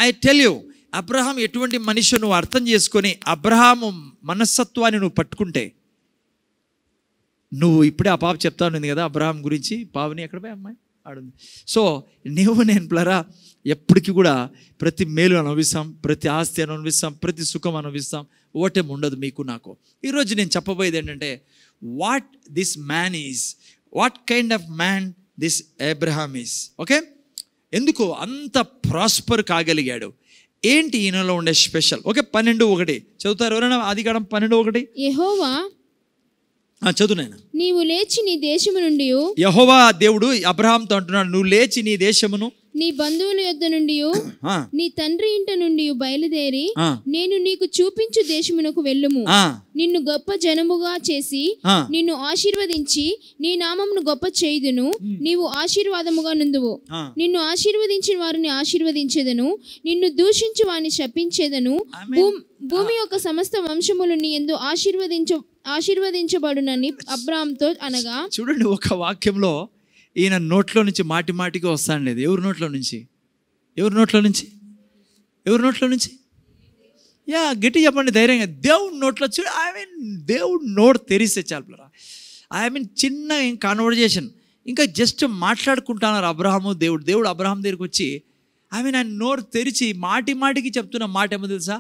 Speaker 1: I tell you Abraham ఎటువంటి మనిషి నువ్వు అర్థం చేసుకొని అబ్రహాము మనస్తత్వాన్ని నువ్వు పట్టుకుంటే నువ్వు ఇప్పుడే ఆ పాప చెప్తాను కదా అబ్రహాం గురించి పాపని ఎక్కడ పోయి అమ్మాయి ఆడుంది సో నీవు నేను ప్లరా ఎప్పటికీ కూడా ప్రతి మేలు అనుభవిస్తాం ప్రతి ఆస్తి అనుభవిస్తాం ప్రతి సుఖం అనుభవిస్తాం ఓటేం ఉండదు మీకు నాకు ఈరోజు నేను చెప్పబోయేది ఏంటంటే what this man is what kind of man this Abraham okay ఎందుకు అంత ప్రాస్పర్ కాగలిగాడు ఏంటి ఈయనలో ఉండే స్పెషల్ ఓకే పన్నెండు ఒకటి చదువుతారు ఎవరైనా ఆది పన్నెండు
Speaker 2: ఒకటి యహోవా చదువు నేను నీవు లేచి నీ దేశము నుండి
Speaker 1: యహోవా దేవుడు అబ్రహాంతో అంటున్నాడు నువ్వు లేచి నీ దేశమును
Speaker 2: నీ బంధువుల యొద్ నుండి నీ తండ్రి ఇంటి నుండి బయలుదేరి నేను నీకు చూపించు దేశమునకు వెళ్ళుము నిన్ను గొప్ప జనముగా చేసి నిన్ను ఆశీర్వదించి నీ నామమును గొప్ప చేయుదును నీవు ఆశీర్వాదముగా నుందువు నిన్ను ఆశీర్వదించిన వారిని ఆశీర్వదించేదను నిన్ను దూషించి వారిని శపించేదను భూమి యొక్క సమస్త వంశములు నీ ఎందు ఆశీర్వదించ ఆశీర్వదించబడునని అబ్రామ్తో అనగా
Speaker 1: చూడండి ఒక వాక్యంలో ఈయన నోట్లో నుంచి మాటి మాటికి లేదు ఎవరి నోట్లో నుంచి ఎవరి నోట్లో నుంచి ఎవరి నోట్లో నుంచి యా గట్టి చెప్పండి ధైర్యంగా దేవుడు నోట్లో చూ ఐ మీన్ దేవుడు నోట్ తెరిస్తే చాలురా ఐ మీన్ చిన్న కాన్వర్జేషన్ ఇంకా జస్ట్ మాట్లాడుకుంటున్నారు అబ్రహము దేవుడు దేవుడు అబ్రహం దగ్గరికి వచ్చి ఐ మీన్ ఆయన నోరు తెరిచి మాటి మాటికి చెప్తున్న మాట ఏమో తెలుసా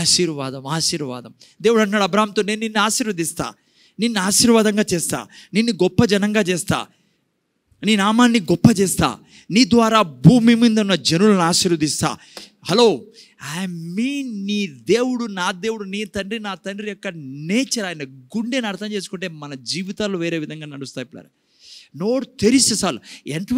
Speaker 1: ఆశీర్వాదం ఆశీర్వాదం దేవుడు అన్నాడు అబ్రహంతో నేను నిన్ను ఆశీర్వదిస్తా నిన్ను ఆశీర్వాదంగా చేస్తా నిన్ను గొప్ప జనంగా చేస్తా నీ నామాన్ని గొప్ప చేస్తా నీ ద్వారా భూమి మీద ఉన్న జనులను ఆశీర్వదిస్తా హలో ఐ మీన్ నీ దేవుడు నా దేవుడు నీ తండ్రి నా తండ్రి యొక్క నేచర్ ఆయన గుండెని అర్థం చేసుకుంటే మన జీవితాలు వేరే విధంగా నడుస్తాయి పిల్లలు నోరు తెరిస్తే చాలు ఎంత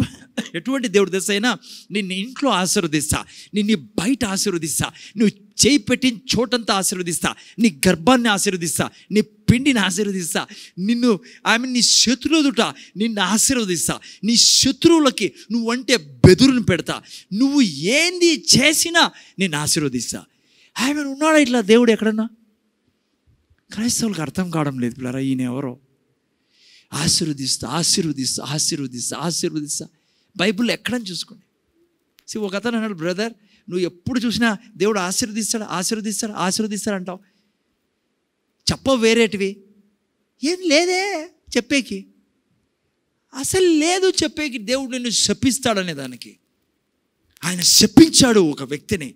Speaker 1: ఎటువంటి దేవుడు అయినా నిన్ను ఇంట్లో ఆశీర్వదిస్తా నిన్ను బయట ఆశీర్వదిస్తా నువ్వు చేయి పెట్టిన చోటంతా ఆశీర్వదిస్తా నీ గర్భాన్ని ఆశీర్వదిస్తా నీ పిండిని ఆశీర్వదిస్తా నిన్ను ఆమె నీ శత్రువుదుట నిన్ను ఆశీర్వదిస్తా నీ శత్రువులకి నువ్వు అంటే బెదురును పెడతా నువ్వు ఏంది చేసినా నేను ఆశీర్వదిస్తా ఆమె ఉన్నాడా ఇట్లా దేవుడు ఎక్కడన్నా క్రైస్తవులకు అర్థం కావడం లేదు పిల్లరా ఈయన ఎవరో ఆశీర్వదిస్తా ఆశీర్వదిస్తా ఆశీర్వదిస్తా ఆశీర్వదిస్తా బైబుల్ ఎక్కడని చూసుకోండి సి ఒక అతను అన్నాడు బ్రదర్ నువ్వు ఎప్పుడు చూసినా దేవుడు ఆశీర్వదిస్తాడు ఆశీర్వదిస్తాడు ఆశీర్వదిస్తాడు అంటావు చెప్పవు వేరేటివి ఏం లేదే చెప్పేకి అసలు లేదు చెప్పేకి దేవుడు నిన్ను శపిస్తాడనే దానికి ఆయన శపించాడు ఒక వ్యక్తిని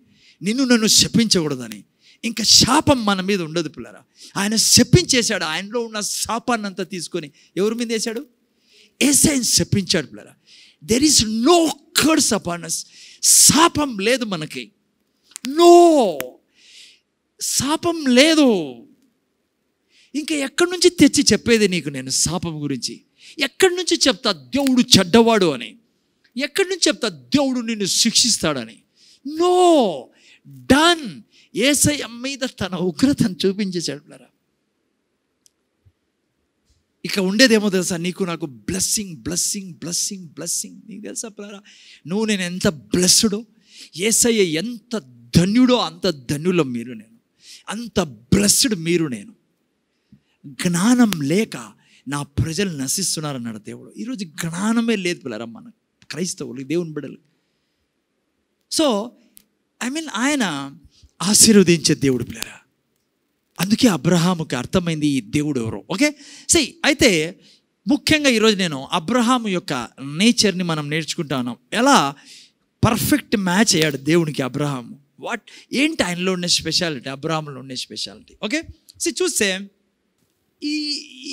Speaker 1: నిన్ను నన్ను శపించకూడదని ఇంకా శాపం మన మీద ఉండదు పిల్లరా ఆయన శపించేశాడు ఆయనలో ఉన్న శాపాన్ని అంతా తీసుకొని ఎవరి మీద వేశాడు ఏసైన్ శపించాడు పిల్లరా there is no curse upon us శాపం లేదు మనకి నో శాపం లేదు ఇంకా ఎక్కడి నుంచి తెచ్చి చెప్పేది నీకు నేను శాపం గురించి ఎక్కడి నుంచి చెప్తా దేవుడు చెడ్డవాడు అని ఎక్కడి నుంచి చెప్తా దేవుడు నిన్ను శిక్షిస్తాడని నో డన్ ఏసై మీద తన ఉగ్రతను చూపించేశాడు ఇక ఉండేదేమో తెలుసా నీకు నాకు బ్లెస్సింగ్ బ్లెస్సింగ్ బ్లెస్సింగ్ బ్లెస్సింగ్ నీకు తెలుసా ప్లరా నువ్వు నేను ఎంత బ్లెస్సుడో ఏసయ్య ఎంత ధన్యుడో అంత ధన్యులో మీరు నేను అంత బ్లెస్డ్ మీరు నేను జ్ఞానం లేక నా ప్రజలు నశిస్తున్నారన్నాడు దేవుడు ఈరోజు జ్ఞానమే లేదు పిల్లరా మన క్రైస్తవులు దేవుని బిడలు సో ఐ మీన్ ఆయన ఆశీర్వదించే దేవుడు పిల్లరా అందుకే అబ్రహాముకి అర్థమైంది ఈ దేవుడు ఎవరు ఓకే సై అయితే ముఖ్యంగా ఈరోజు నేను అబ్రహాం యొక్క నేచర్ని మనం నేర్చుకుంటాను ఎలా పర్ఫెక్ట్ మ్యాచ్ అయ్యాడు దేవునికి అబ్రహాము వాట్ ఏంటి ఆయనలో ఉన్న స్పెషాలిటీ అబ్రహాంలో ఉన్న స్పెషాలిటీ ఓకే సి చూస్తే ఈ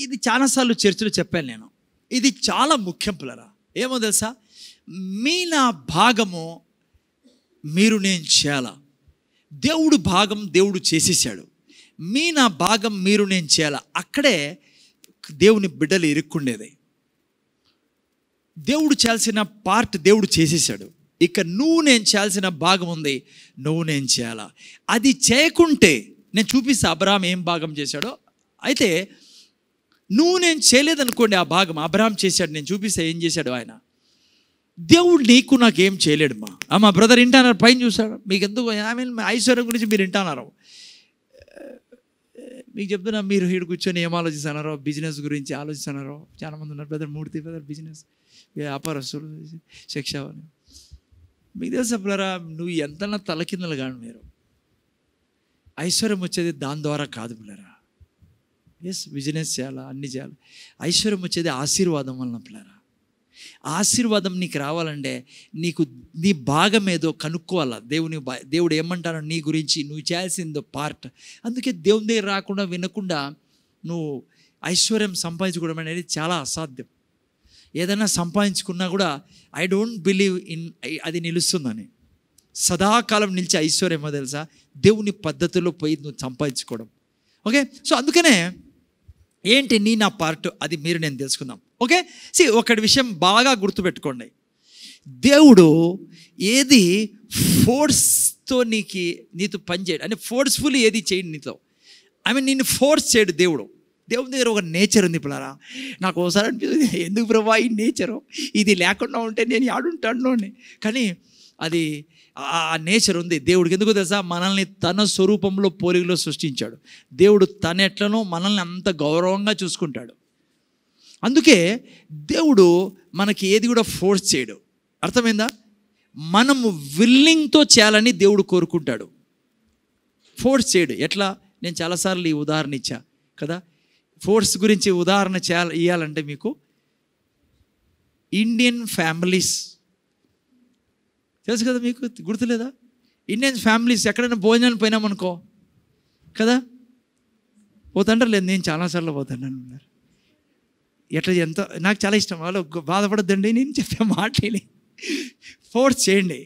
Speaker 1: ఇది చాలాసార్లు చర్చలో చెప్పాను నేను ఇది చాలా ముఖ్యం పిల్లరా ఏమో తెలుసా మీ నా భాగము మీరు నేను చేయాల దేవుడు భాగం దేవుడు చేసేసాడు మీ నా భాగం మీరు నేను చేయాల అక్కడే దేవుని బిడ్డలు ఇరుక్కుండేది దేవుడు చేయాల్సిన పార్ట్ దేవుడు చేసేసాడు ఇక నువ్వు నేను చేయాల్సిన భాగం ఉంది నువ్వు నేను చేయాలా అది చేయకుంటే నేను చూపిస్తా అబ్రాహం ఏం భాగం చేశాడో అయితే నువ్వు నేను చేయలేదనుకోండి ఆ భాగం అబ్రహాం చేశాడు నేను చూపిస్తే ఏం చేశాడు ఆయన దేవుడు నీకు నాకేం చేయలేడు మా మా బ్రదర్ వింటున్నారు పైన చూశాడు మీకు ఎందుకు మీన్ ఐశ్వర్యం గురించి మీరు వింటున్నారు మీకు చెప్తున్నా మీరు హీడు కూర్చొని ఏం ఆలోచిస్తున్నారో బిజినెస్ గురించి ఆలోచిస్తున్నారో చాలామంది ఉన్నారు బ్రదర్ మూర్తి బ్రదర్ బిజినెస్ వ్యాపారస్తులు శిక్ష మీకు తెలుసు బ్రదరా నువ్వు ఎంత తలకిందలు కాను మీరు ఐశ్వర్యం వచ్చేది దాని ద్వారా కాదు పిల్లరా ఎస్ బిజినెస్ చేయాలా అన్నీ చేయాలి ఐశ్వర్యం వచ్చేది ఆశీర్వాదం వలన పిల్లరా ఆశీర్వాదం నీకు రావాలంటే నీకు నీ భాగం ఏదో కనుక్కోవాలా దేవుని దేవుడు ఏమంటాను నీ గురించి నువ్వు చేయాల్సిందో పార్ట్ అందుకే దేవుని దగ్గర రాకుండా వినకుండా నువ్వు ఐశ్వర్యం సంపాదించుకోవడం అనేది చాలా అసాధ్యం ఏదైనా సంపాదించుకున్నా కూడా ఐ డోంట్ బిలీవ్ ఇన్ అది నిలుస్తుందని సదాకాలం నిలిచే ఐశ్వర్యమో తెలుసా దేవుని పద్ధతిలో పోయి నువ్వు సంపాదించుకోవడం ఓకే సో అందుకనే ఏంటి నీ నా పార్ట్ అది మీరు నేను తెలుసుకుందాం ఓకే సి ఒకటి విషయం బాగా గుర్తుపెట్టుకోండి దేవుడు ఏది ఫోర్స్తో నీకు నీతో పనిచేయడు అంటే ఫోర్స్ఫుల్ ఏది చేయండి నీతో ఐ మీన్ నిన్ను ఫోర్స్ చేయడు దేవుడు దేవుని దగ్గర ఒక నేచర్ ఉంది పిల్లరా నాకు ఒకసారి అనిపిస్తుంది ఎందుకు ప్రభా ఈ నేచరు ఇది లేకుండా ఉంటే నేను ఆడుంటాను కానీ అది ఆ నేచర్ ఉంది దేవుడికి ఎందుకు తెలుసా మనల్ని తన స్వరూపంలో పోలికలో సృష్టించాడు దేవుడు తన ఎట్లనో మనల్ని అంత గౌరవంగా చూసుకుంటాడు అందుకే దేవుడు మనకి ఏది కూడా ఫోర్స్ చేయడు అర్థమైందా మనము విల్లింగ్తో చేయాలని దేవుడు కోరుకుంటాడు ఫోర్స్ చేయడు ఎట్లా నేను చాలాసార్లు ఈ ఉదాహరణ ఇచ్చా కదా ఫోర్స్ గురించి ఉదాహరణ చేయాలి ఇవ్వాలంటే మీకు ఇండియన్ ఫ్యామిలీస్ తెలుసు కదా మీకు గుర్తులేదా ఇండియన్ ఫ్యామిలీస్ ఎక్కడైనా భోజనానికి పోయినామనుకో కదా పోతుంటారు లేదు నేను చాలాసార్లు పోతున్నాను అన్నారు ఎట్లా ఎంత నాకు చాలా ఇష్టం వాళ్ళు బాధపడద్దండి నేను చెప్పే మాటలే ఫోర్స్ చేయండి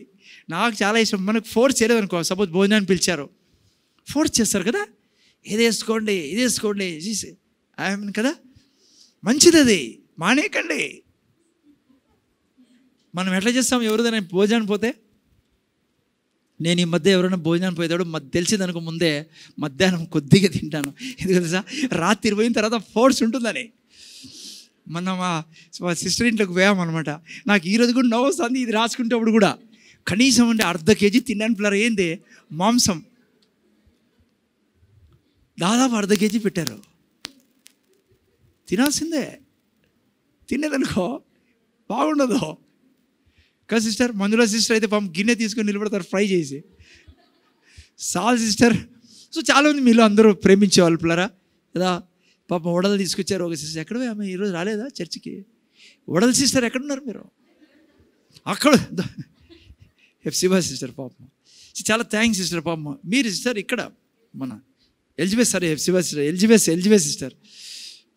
Speaker 1: నాకు చాలా ఇష్టం మనకు ఫోర్స్ చేయలేదు అనుకో సపోజ్ భోజనాన్ని పిలిచారు ఫోర్స్ చేస్తారు కదా ఇది వేసుకోండి ఇది వేసుకోండి ఐ మీన్ కదా మంచిది అది మానేయకండి మనం ఎట్లా చేస్తాం ఎవరిదైనా భోజనానికి పోతే నేను ఈ మధ్య ఎవరైనా భోజనం మాకు తెలిసిందనుకో ముందే మధ్యాహ్నం కొద్దిగా తింటాను ఎందుకు తెలుసా రాత్రి పోయిన తర్వాత ఫోర్స్ ఉంటుందని మన మా సిస్టర్ ఇంట్లోకి పోయామన్నమాట నాకు ఈరోజు కూడా నవ్వు వస్తుంది ఇది రాసుకుంటేప్పుడు కూడా కనీసం అంటే అర్ధ కేజీ తిన్నాను పిల్లలు ఏంది మాంసం దాదాపు అర్ధ కేజీ పెట్టారు తినాల్సిందే తినేదనుకో బాగుండదు కదా సిస్టర్ మందుల సిస్టర్ అయితే పాపం గిన్నె తీసుకొని నిలబడతారు ఫ్రై చేసి సాల్ సిస్టర్ సో చాలా ఉంది మీలో అందరూ ప్రేమించే వాళ్ళు పిల్లరా కదా పాపం వడలు తీసుకొచ్చారు ఒక సిస్టర్ ఎక్కడ ఆమె ఈరోజు రాలేదా చర్చికి వడల సిస్టర్ ఎక్కడున్నారు మీరు అక్కడ ఎఫ్సిబా సిస్టర్ పాపం చాలా థ్యాంక్స్ సిస్టర్ పాపం మీరు సిస్టర్ ఇక్కడ మన ఎల్జిబెస్ సరే ఎఫ్సిబా సిస్టర్ ఎల్జిబెస్ ఎల్జిబెస్ సిస్టర్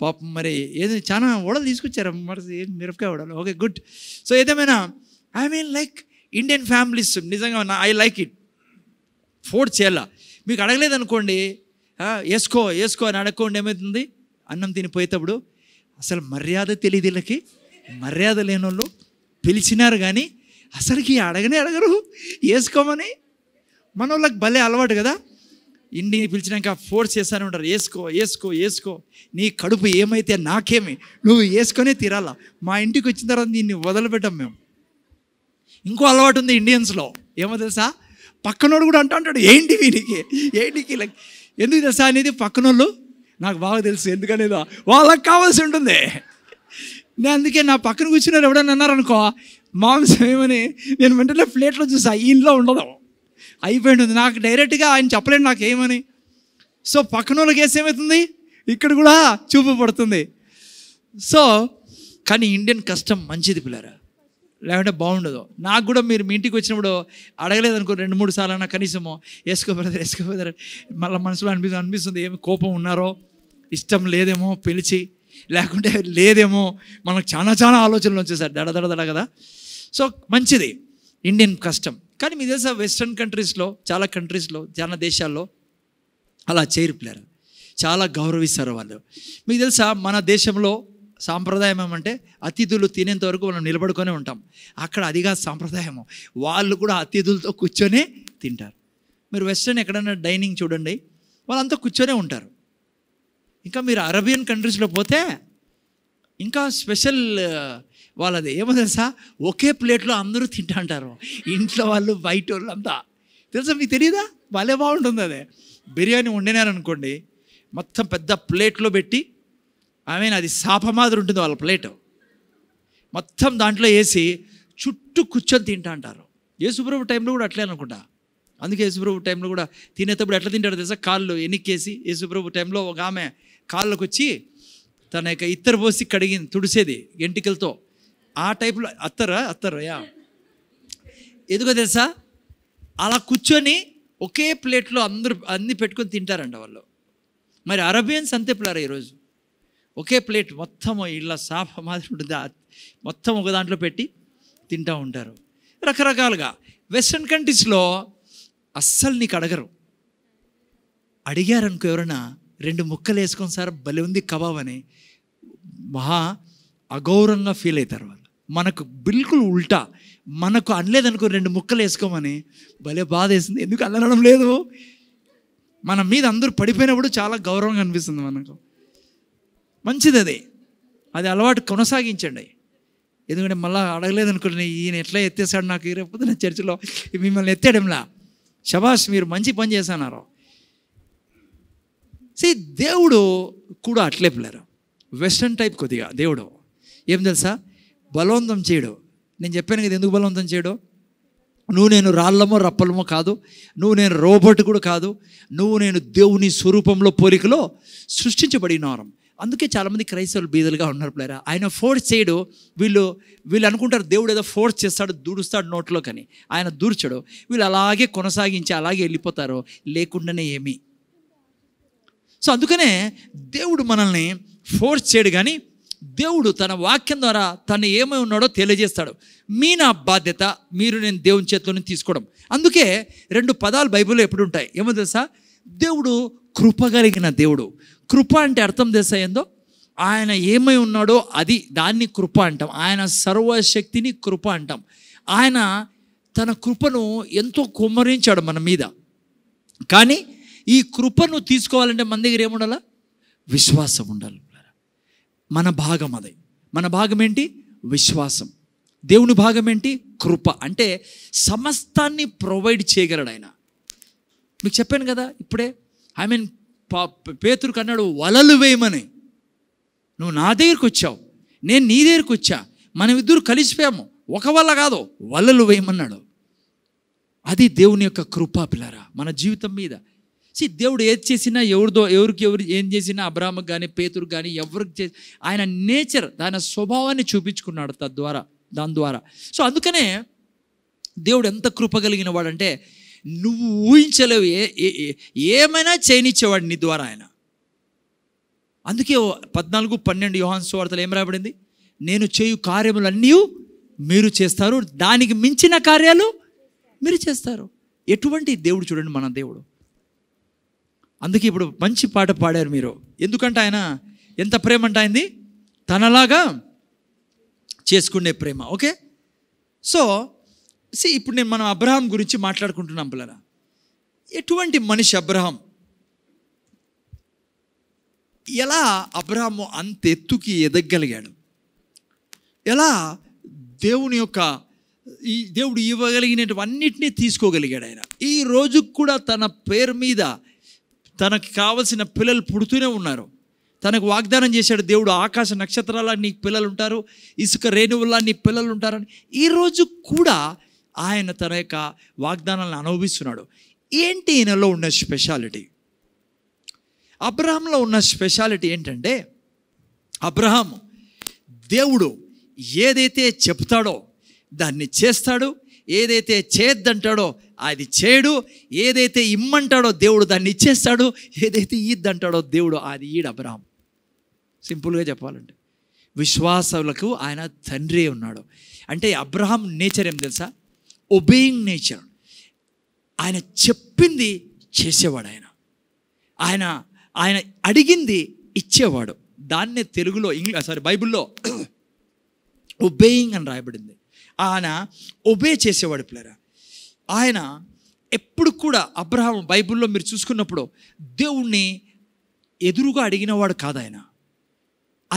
Speaker 1: పాపం మరి ఏదో చాలా వడలు తీసుకొచ్చారు మరి మిరపకాయ వడలు ఓకే గుడ్ సో ఏదేమైనా I mean like Indian families నిజంగా ఐ లైక్ ఇట్ ఫోర్ చేయాల మీకు అడగలేదు అనుకోండి వేసుకో వేసుకో అని అడగకుండా ఏమవుతుంది అన్నం తినిపోయేటప్పుడు అసలు మర్యాద తెలియదు వీళ్ళకి మర్యాద లేని వాళ్ళు పిలిచినారు కానీ అసలుకి అడగనే అడగరు వేసుకోమని మన వాళ్ళకి భలే అలవాటు కదా ఇండి పిలిచినాక ఫోర్స్ చేస్తానే ఉంటారు వేసుకో వేసుకో వేసుకో నీ కడుపు ఏమైతే నాకేమి నువ్వు వేసుకొనే తీరాలా మా ఇంటికి వచ్చిన తర్వాత దీన్ని వదలబెట్టాం మేము ఇంకో అలవాటు ఉంది ఇండియన్స్లో ఏమో తెలుసా పక్కనోడు కూడా అంటూ అంటాడు ఏంటి వీనికి ఏంటికి లైక్ ఎందుకు తెలుసా అనేది పక్కనోళ్ళు నాకు బాగా తెలుసు ఎందుకనేదో వాళ్ళకి కావాల్సి ఉంటుంది నేను అందుకే నా పక్కన కూర్చున్నారు ఎవడన్నా అన్నారనుకో మాంసం ఏమని నేను వెంటనే ప్లేట్లో చూసా ఇంట్లో ఉండదు అయిపోయింటుంది నాకు డైరెక్ట్గా ఆయన చెప్పలేను నాకు ఏమని సో పక్కన వాళ్ళ కేసు ఏమవుతుంది ఇక్కడ కూడా చూపు పడుతుంది సో కానీ ఇండియన్ కష్టం మంచిది పిల్లరా లేకుంటే బాగుండదు నాకు కూడా మీరు మీ ఇంటికి వచ్చినప్పుడు అడగలేదు అనుకో రెండు మూడు సార్లు అన్న కనీసము వేసుకో బ్రదర్ వేసుకో బ్రదర్ మళ్ళీ మనసులో అనిపిస్తుంది అనిపిస్తుంది ఏమి కోపం ఉన్నారో ఇష్టం లేదేమో పిలిచి లేకుంటే లేదేమో మనకు చాలా చాలా ఆలోచనలు వచ్చేసారి దడ కదా సో మంచిది ఇండియన్ కష్టం కానీ మీ తెలుసా వెస్ట్రన్ కంట్రీస్లో చాలా కంట్రీస్లో చాలా దేశాల్లో అలా చేరిపోయారు చాలా గౌరవిస్తారు వాళ్ళు మీకు తెలుసా మన దేశంలో సాంప్రదాయం ఏమంటే అతిథులు తినేంత వరకు మనం నిలబడుకొని ఉంటాం అక్కడ అది కాదు సాంప్రదాయము వాళ్ళు కూడా అతిథులతో కూర్చొని తింటారు మీరు వెస్ట్రన్ ఎక్కడైనా డైనింగ్ చూడండి వాళ్ళంతా కూర్చొనే ఉంటారు ఇంకా మీరు అరబియన్ కంట్రీస్లో పోతే ఇంకా స్పెషల్ వాళ్ళది ఏమో తెలుసా ఒకే ప్లేట్లో అందరూ తింటా అంటారు ఇంట్లో వాళ్ళు బయట వాళ్ళు అంతా తెలుసా మీకు తెలియదా వాళ్ళే బాగుంటుంది అదే బిర్యానీ వండినారనుకోండి మొత్తం పెద్ద ప్లేట్లో పెట్టి ఐ మీన్ అది శాప మాదిరి ఉంటుంది వాళ్ళ ప్లేట్ మొత్తం దాంట్లో వేసి చుట్టూ కూర్చొని తింటా అంటారు యేసుప్రభు టైంలో కూడా అట్లే అనుకుంటా అందుకే యేసుప్రభు టైంలో కూడా తినేటప్పుడు ఎట్లా తింటాడు తెలుసా కాళ్ళు ఎనిక్కేసి యేసుప్రభు టైంలో ఒక ఆమె కాళ్ళకు వచ్చి తన యొక్క ఇత్తరు పోసి కడిగింది తుడిసేది ఎంటికలతో ఆ టైప్లో అత్తరా అత్తరయా ఎందుకో తెలుసా అలా కూర్చొని ఒకే ప్లేట్లో అందరూ అన్ని పెట్టుకొని తింటారంట వాళ్ళు మరి అరబియన్స్ అంతే పిల్లారా ఈరోజు ఒకే ప్లేట్ మొత్తం ఇలా సాఫ మాదిరి ఉంటుంది మొత్తం ఒక దాంట్లో పెట్టి తింటూ ఉంటారు రకరకాలుగా వెస్ట్రన్ కంట్రీస్లో అస్సలు నీకు అడగరు అడిగారనుకో ఎవరైనా రెండు ముక్కలు వేసుకొని సార్ భలే ఉంది కబాబ్ అని మహా అగౌరవంగా ఫీల్ అవుతారు వాళ్ళు మనకు బిల్కుల్ ఉల్టా మనకు అనలేదనుకో రెండు ముక్కలు వేసుకోమని భలే బాధ వేసింది ఎందుకు అల్లనడం లేదు మన మీద అందరూ పడిపోయినప్పుడు చాలా గౌరవంగా అనిపిస్తుంది మనకు మంచిది అది అది అలవాటు కొనసాగించండి ఎందుకంటే మళ్ళీ అడగలేదనుకోండి ఈయన ఎట్లా ఎత్తేసాడు నాకు రేపు నా చర్చిలో మిమ్మల్ని ఎత్తేయడంలా శబాష్ మీరు మంచి పని చేశానారు సే దేవుడు కూడా అట్లే పిల్లరు వెస్ట్రన్ టైప్ కొద్దిగా దేవుడు ఏం తెలుసా బలవంతం చేయడు నేను చెప్పాను కదా ఎందుకు బలవంతం చేయడు నువ్వు నేను రాళ్ళమో రప్పలమో కాదు నువ్వు నేను రోబోట్ కూడా కాదు నువ్వు నేను దేవుని స్వరూపంలో పోలికలో సృష్టించబడినారం అందుకే చాలామంది క్రైస్తవులు బీదలుగా ఉన్నారు ప్లేరా ఆయన ఫోర్స్ చేయడు వీళ్ళు వీళ్ళు అనుకుంటారు దేవుడు ఏదో ఫోర్స్ చేస్తాడు దూడుస్తాడు నోట్లో కానీ ఆయన దూర్చడు వీళ్ళు అలాగే కొనసాగించి అలాగే వెళ్ళిపోతారు లేకుండానే ఏమి సో అందుకనే దేవుడు మనల్ని ఫోర్స్ చేయడు కానీ దేవుడు తన వాక్యం ద్వారా తను ఏమై ఉన్నాడో తెలియజేస్తాడు మీ నా బాధ్యత మీరు నేను దేవుని చేతిలోనే తీసుకోవడం అందుకే రెండు పదాలు బైబిల్లో ఎప్పుడు ఉంటాయి ఏమో తెలుసా దేవుడు కృప కలిగిన దేవుడు కృప అంటే అర్థం తెలుసా ఏందో ఆయన ఏమై ఉన్నాడో అది దాన్ని కృప అంటాం ఆయన సర్వశక్తిని కృప అంటాం ఆయన తన కృపను ఎంతో కుమ్మరించాడు మన మీద కానీ ఈ కృపను తీసుకోవాలంటే మన దగ్గర ఏముండాల విశ్వాసం ఉండాలి మన భాగం అదే మన భాగం ఏంటి విశ్వాసం దేవుని భాగం ఏంటి కృప అంటే సమస్తాన్ని ప్రొవైడ్ చేయగలడు ఆయన మీకు చెప్పాను కదా ఇప్పుడే ఐ మీన్ పేతురు కన్నాడు వలలు వేయమని నువ్వు నా దగ్గరికి వచ్చావు నేను నీ దగ్గరికి వచ్చా మనం ఇద్దరు కలిసిపోయాము ఒక వల్ల కాదు వలలు వేయమన్నాడు అది దేవుని యొక్క కృపా పిల్లరా మన జీవితం మీద సి దేవుడు ఏది చేసినా ఎవరిదో ఎవరికి ఎవరు ఏం చేసినా అబ్రాహ్మకు కానీ పేతురు కానీ ఎవరికి చే ఆయన నేచర్ ఆయన స్వభావాన్ని చూపించుకున్నాడు తద్వారా దాని ద్వారా సో అందుకనే దేవుడు ఎంత కృప కలిగిన వాడంటే నువ్వు ఊహించలేవు ఏమైనా చేయనిచ్చేవాడు నీ ద్వారా ఆయన అందుకే పద్నాలుగు పన్నెండు యోహాన్ సువార్తలు ఏం రాబడింది నేను చేయు కార్యములన్నీ మీరు చేస్తారు దానికి మించిన కార్యాలు మీరు చేస్తారు ఎటువంటి దేవుడు చూడండి మన దేవుడు అందుకే ఇప్పుడు మంచి పాట పాడారు మీరు ఎందుకంటే ఆయన ఎంత ప్రేమ అంటే ఆయనది తనలాగా చేసుకునే ప్రేమ ఓకే సో సి ఇప్పుడు నేను మనం అబ్రహాం గురించి మాట్లాడుకుంటున్నాం పిల్లరా ఎటువంటి మనిషి అబ్రహాం ఎలా అబ్రహాము అంత ఎత్తుకి ఎదగలిగాడు ఎలా దేవుని యొక్క ఈ దేవుడు ఇవ్వగలిగినటువన్నిటినీ తీసుకోగలిగాడు ఆయన ఈ రోజు కూడా తన పేరు మీద తనకు కావలసిన పిల్లలు పుడుతూనే ఉన్నారు తనకు వాగ్దానం చేశాడు దేవుడు ఆకాశ నక్షత్రాల నీ పిల్లలు ఉంటారు ఇసుక రేణువులా నీ పిల్లలు ఉంటారని ఈరోజు కూడా ఆయన తన యొక్క వాగ్దానాలను అనుభవిస్తున్నాడు ఏంటి ఈయనలో ఉన్న స్పెషాలిటీ అబ్రహాంలో ఉన్న స్పెషాలిటీ ఏంటంటే అబ్రహాం దేవుడు ఏదైతే చెప్తాడో దాన్ని చేస్తాడు ఏదైతే చేద్దంటాడో అది చేయడు ఏదైతే ఇమ్మంటాడో దేవుడు దాన్ని ఇచ్చేస్తాడు ఏదైతే ఈద్దంటాడో దేవుడు అది ఈడు అబ్రహాం సింపుల్గా చెప్పాలంటే విశ్వాసాలకు ఆయన తండ్రి ఉన్నాడు అంటే అబ్రహాం నేచర్ ఏం తెలుసా ఒబేయింగ్ నేచర్ ఆయన చెప్పింది చేసేవాడు ఆయన ఆయన ఆయన అడిగింది ఇచ్చేవాడు దాన్నే తెలుగులో ఇంగ్లీష్ సారీ బైబిల్లో ఒబేయింగ్ [clears throat] అని రాయబడింది ఆయన ఒబే చేసేవాడు పిల్లరా ఆయన ఎప్పుడు కూడా అబ్రహం బైబిల్లో మీరు చూసుకున్నప్పుడు దేవుణ్ణి ఎదురుగా అడిగినవాడు కాదు ఆయన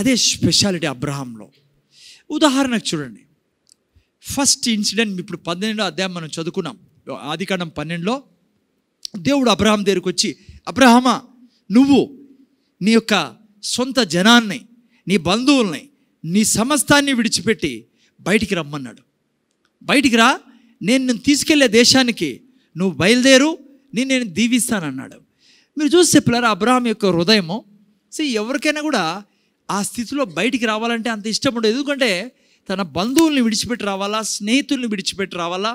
Speaker 1: అదే స్పెషాలిటీ అబ్రహాంలో ఉదాహరణకు చూడండి ఫస్ట్ ఇన్సిడెంట్ ఇప్పుడు పన్నెండో అధ్యాయం మనం చదువుకున్నాం ఆదికాండం పన్నెండులో దేవుడు అబ్రహాం దగ్గరికి వచ్చి అబ్రహమా నువ్వు నీ యొక్క సొంత జనాన్ని నీ బంధువుల్ని నీ సమస్తాన్ని విడిచిపెట్టి బయటికి రమ్మన్నాడు బయటికి రా నేను నేను తీసుకెళ్లే దేశానికి నువ్వు బయలుదేరు నేను నేను దీవిస్తానన్నాడు మీరు చూస్తే పిల్లలు అబ్రహాం యొక్క హృదయము సో ఎవరికైనా కూడా ఆ స్థితిలో బయటికి రావాలంటే అంత ఇష్టం ఉండదు ఎందుకంటే తన బంధువుల్ని విడిచిపెట్టి రావాలా స్నేహితుల్ని విడిచిపెట్టి రావాలా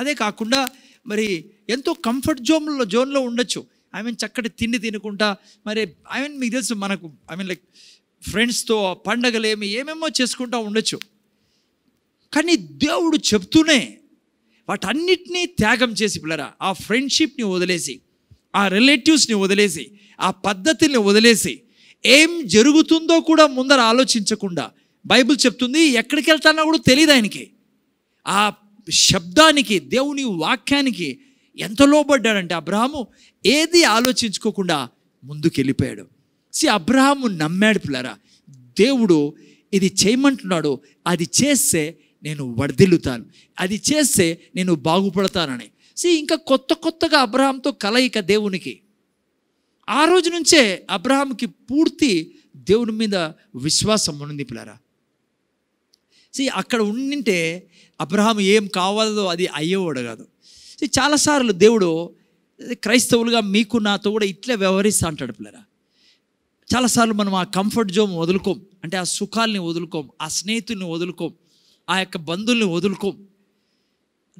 Speaker 1: అదే కాకుండా మరి ఎంతో కంఫర్ట్ జోన్లో జోన్లో ఉండొచ్చు ఐ మీన్ చక్కటి తిండి తినకుండా మరి ఐ మీన్ మీకు తెలుసు మనకు ఐ మీన్ లైక్ ఫ్రెండ్స్తో పండగలేమి ఏమేమో చేసుకుంటూ ఉండొచ్చు కానీ దేవుడు చెప్తూనే వాటన్నిటినీ త్యాగం చేసి పిల్లరా ఆ ఫ్రెండ్షిప్ని వదిలేసి ఆ రిలేటివ్స్ని వదిలేసి ఆ పద్ధతిని వదిలేసి ఏం జరుగుతుందో కూడా ముందర ఆలోచించకుండా బైబిల్ చెప్తుంది ఎక్కడికి వెళ్తానో కూడా తెలియదు ఆయనకి ఆ శబ్దానికి దేవుని వాక్యానికి ఎంత లోబడ్డాడంటే అబ్రహాము ఏది ఆలోచించుకోకుండా ముందుకు వెళ్ళిపోయాడు సి అబ్రహాము నమ్మాడు పిల్లరా దేవుడు ఇది చేయమంటున్నాడు అది చేస్తే నేను వడదిల్లుతాను అది చేస్తే నేను బాగుపడతానని సి ఇంకా కొత్త కొత్తగా అబ్రహాంతో కలయిక దేవునికి ఆ రోజు నుంచే అబ్రహాంకి పూర్తి దేవుని మీద విశ్వాసం ఉంది పిల్లరా సి అక్కడ ఉండింటే అబ్రహాం ఏం కావాలో అది అయ్యేవాడు కాదు సి చాలాసార్లు దేవుడు క్రైస్తవులుగా మీకు నాతో కూడా ఇట్లే వ్యవహరిస్తా అంటాడు పిల్లరా చాలాసార్లు మనం ఆ కంఫర్ట్ జోన్ వదులుకోం అంటే ఆ సుఖాలని వదులుకోం ఆ స్నేహితుల్ని వదులుకోం ఆ యొక్క బంధువుల్ని వదులుకోం